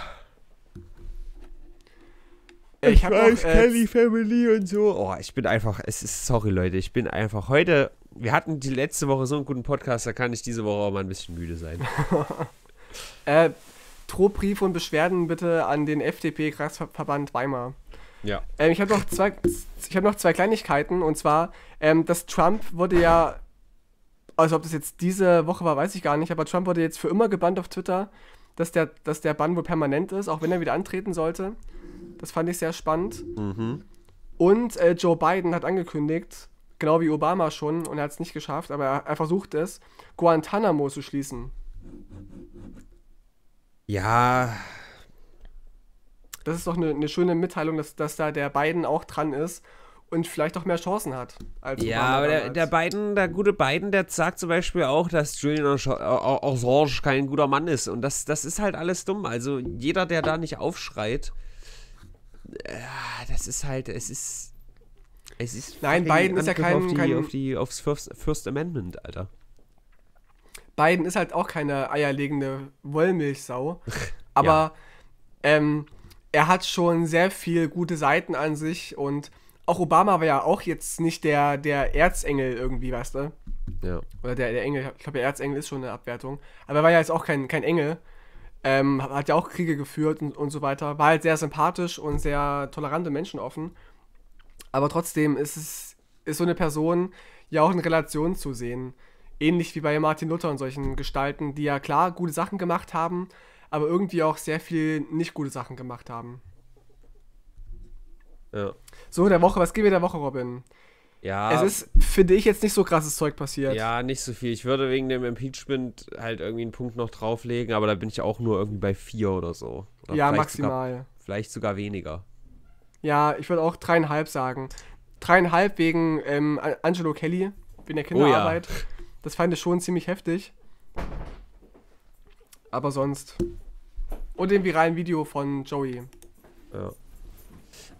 Äh, ich, ich weiß, noch, äh, Kelly
Family und so. Oh, ich bin einfach, es ist, sorry Leute, ich bin einfach heute,
wir hatten die letzte Woche so einen guten Podcast, da kann ich diese Woche auch mal ein bisschen müde sein. äh, Drohbrief und Beschwerden bitte an den FDP-Kreisverband Weimar. Ja. Ähm, ich habe noch, zwei, ich hab noch zwei Kleinigkeiten und zwar, ähm, dass Trump wurde ja, also ob das jetzt diese Woche war, weiß ich gar nicht, aber Trump wurde jetzt für immer gebannt auf Twitter, dass der, dass der Bann wohl permanent ist, auch wenn er wieder antreten sollte. Das fand ich sehr spannend. Mhm. Und äh, Joe Biden hat angekündigt, genau wie Obama schon, und er hat es nicht geschafft, aber er, er versucht es, Guantanamo zu schließen.
Ja,
das ist doch eine, eine, schöne Mitteilung, dass, dass da der Biden auch dran ist und vielleicht auch mehr Chancen hat. Als ja, Obama aber der, der,
Biden, der gute Biden, der sagt zum Beispiel auch, dass Julian äh, Assange kein guter Mann ist. Und das, das ist halt alles dumm. Also jeder, der da nicht aufschreit, Ah, das ist halt, es ist. Es ist Nein, Biden ist ja kein. Auf die, kein auf die, aufs
First, First Amendment, Alter. Biden ist halt auch keine eierlegende Wollmilchsau. Aber ja. ähm, er hat schon sehr viel gute Seiten an sich und auch Obama war ja auch jetzt nicht der, der Erzengel irgendwie, weißt du? Ja. Oder der, der Engel, ich glaube, der Erzengel ist schon eine Abwertung. Aber er war ja jetzt auch kein, kein Engel. Ähm, hat ja auch Kriege geführt und, und so weiter. War halt sehr sympathisch und sehr tolerante Menschen offen. Aber trotzdem ist es ist so eine Person ja auch in Relation zu sehen. Ähnlich wie bei Martin Luther und solchen Gestalten, die ja klar gute Sachen gemacht haben, aber irgendwie auch sehr viel nicht gute Sachen gemacht haben. Ja. So, der Woche, was geben wir der Woche, Robin? Ja. Es ist, finde ich, jetzt nicht so krasses Zeug passiert.
Ja, nicht so viel. Ich würde wegen dem Impeachment halt irgendwie einen Punkt noch drauflegen, aber da bin ich auch nur irgendwie bei vier oder so. Oder ja, vielleicht maximal. Sogar, vielleicht sogar weniger.
Ja, ich würde auch dreieinhalb sagen. Dreieinhalb wegen ähm, Angelo Kelly, wegen der Kinderarbeit. Oh, ja. Das fand ich schon ziemlich heftig. Aber sonst. Und dem viralen Video von Joey.
Ja.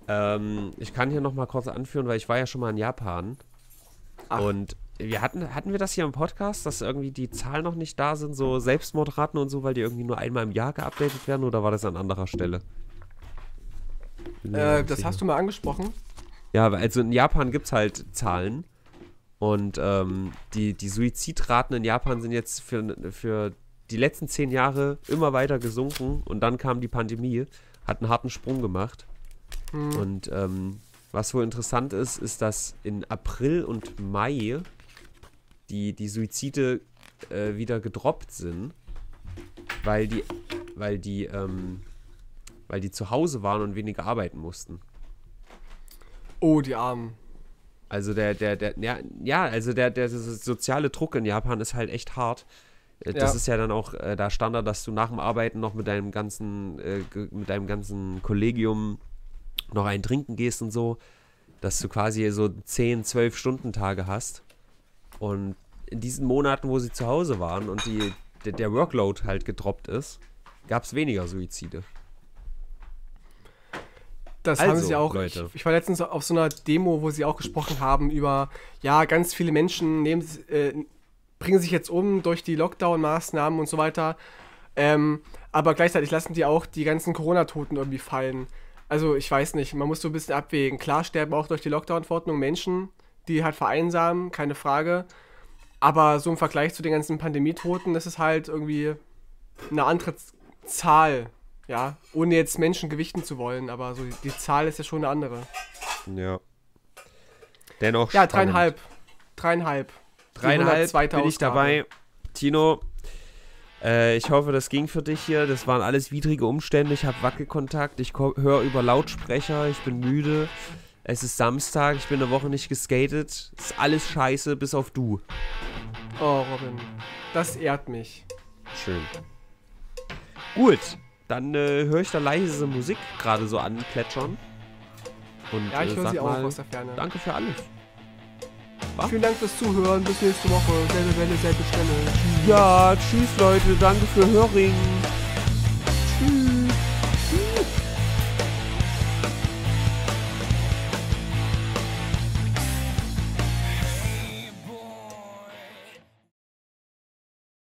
Ähm, ich kann hier nochmal kurz anführen, weil ich war ja schon mal in Japan. Ach. Und wir hatten, hatten wir das hier im Podcast, dass irgendwie die Zahlen noch nicht da sind, so Selbstmordraten und so, weil die irgendwie nur einmal im Jahr geupdatet werden oder war das an anderer Stelle? Äh, das hast
du mal angesprochen.
Ja, also in Japan gibt es halt Zahlen. Und ähm, die, die Suizidraten in Japan sind jetzt für, für die letzten zehn Jahre immer weiter gesunken. Und dann kam die Pandemie, hat einen harten Sprung gemacht. Hm. Und ähm, was wohl interessant ist, ist, dass in April und Mai die, die Suizide äh, wieder gedroppt sind, weil die, weil die, ähm, weil die zu Hause waren und weniger arbeiten mussten. Oh, die Armen. Also der, der, der, ja, ja also der, der, soziale Druck in Japan ist halt echt hart. Äh, das ja. ist ja dann auch äh, da Standard, dass du nach dem Arbeiten noch mit deinem ganzen, äh, mit deinem ganzen Kollegium noch einen trinken gehst und so, dass du quasi so 10, 12 Stunden Tage hast. Und in diesen Monaten, wo sie zu Hause waren und die, der, der Workload halt gedroppt ist, gab es weniger Suizide.
Das also, haben sie auch. Ich, ich, war letztens auf so einer Demo, wo sie auch gesprochen haben über, ja, ganz viele Menschen nehmen, äh, bringen sich jetzt um durch die Lockdown-Maßnahmen und so weiter. Ähm, aber gleichzeitig lassen die auch die ganzen Corona-Toten irgendwie fallen also ich weiß nicht, man muss so ein bisschen abwägen. Klar sterben auch durch die Lockdown-Verordnung Menschen, die halt vereinsamen, keine Frage. Aber so im Vergleich zu den ganzen Pandemietoten, das ist halt irgendwie eine andere Zahl. Ja, ohne jetzt Menschen gewichten zu wollen, aber so die Zahl ist ja schon eine andere.
Ja. Dennoch. Ja, spannend. dreieinhalb.
Dreieinhalb. Dreieinhalb bin ich dabei.
Tino, äh, ich hoffe, das ging für dich hier. Das waren alles widrige Umstände. Ich habe Wackelkontakt. Ich höre über Lautsprecher. Ich bin müde. Es ist Samstag. Ich bin eine Woche nicht geskatet. Ist alles scheiße, bis auf du.
Oh, Robin. Das ehrt mich.
Schön. Gut. Dann äh, höre ich da leise Musik gerade so anplätschern.
Und, ja, ich äh, höre sie mal, auch aus der Ferne. Danke für alles. Was? Vielen Dank fürs Zuhören. Bis nächste Woche. Selbe Welle, selbe Stelle. Ja, tschüss Leute. Danke für Höring.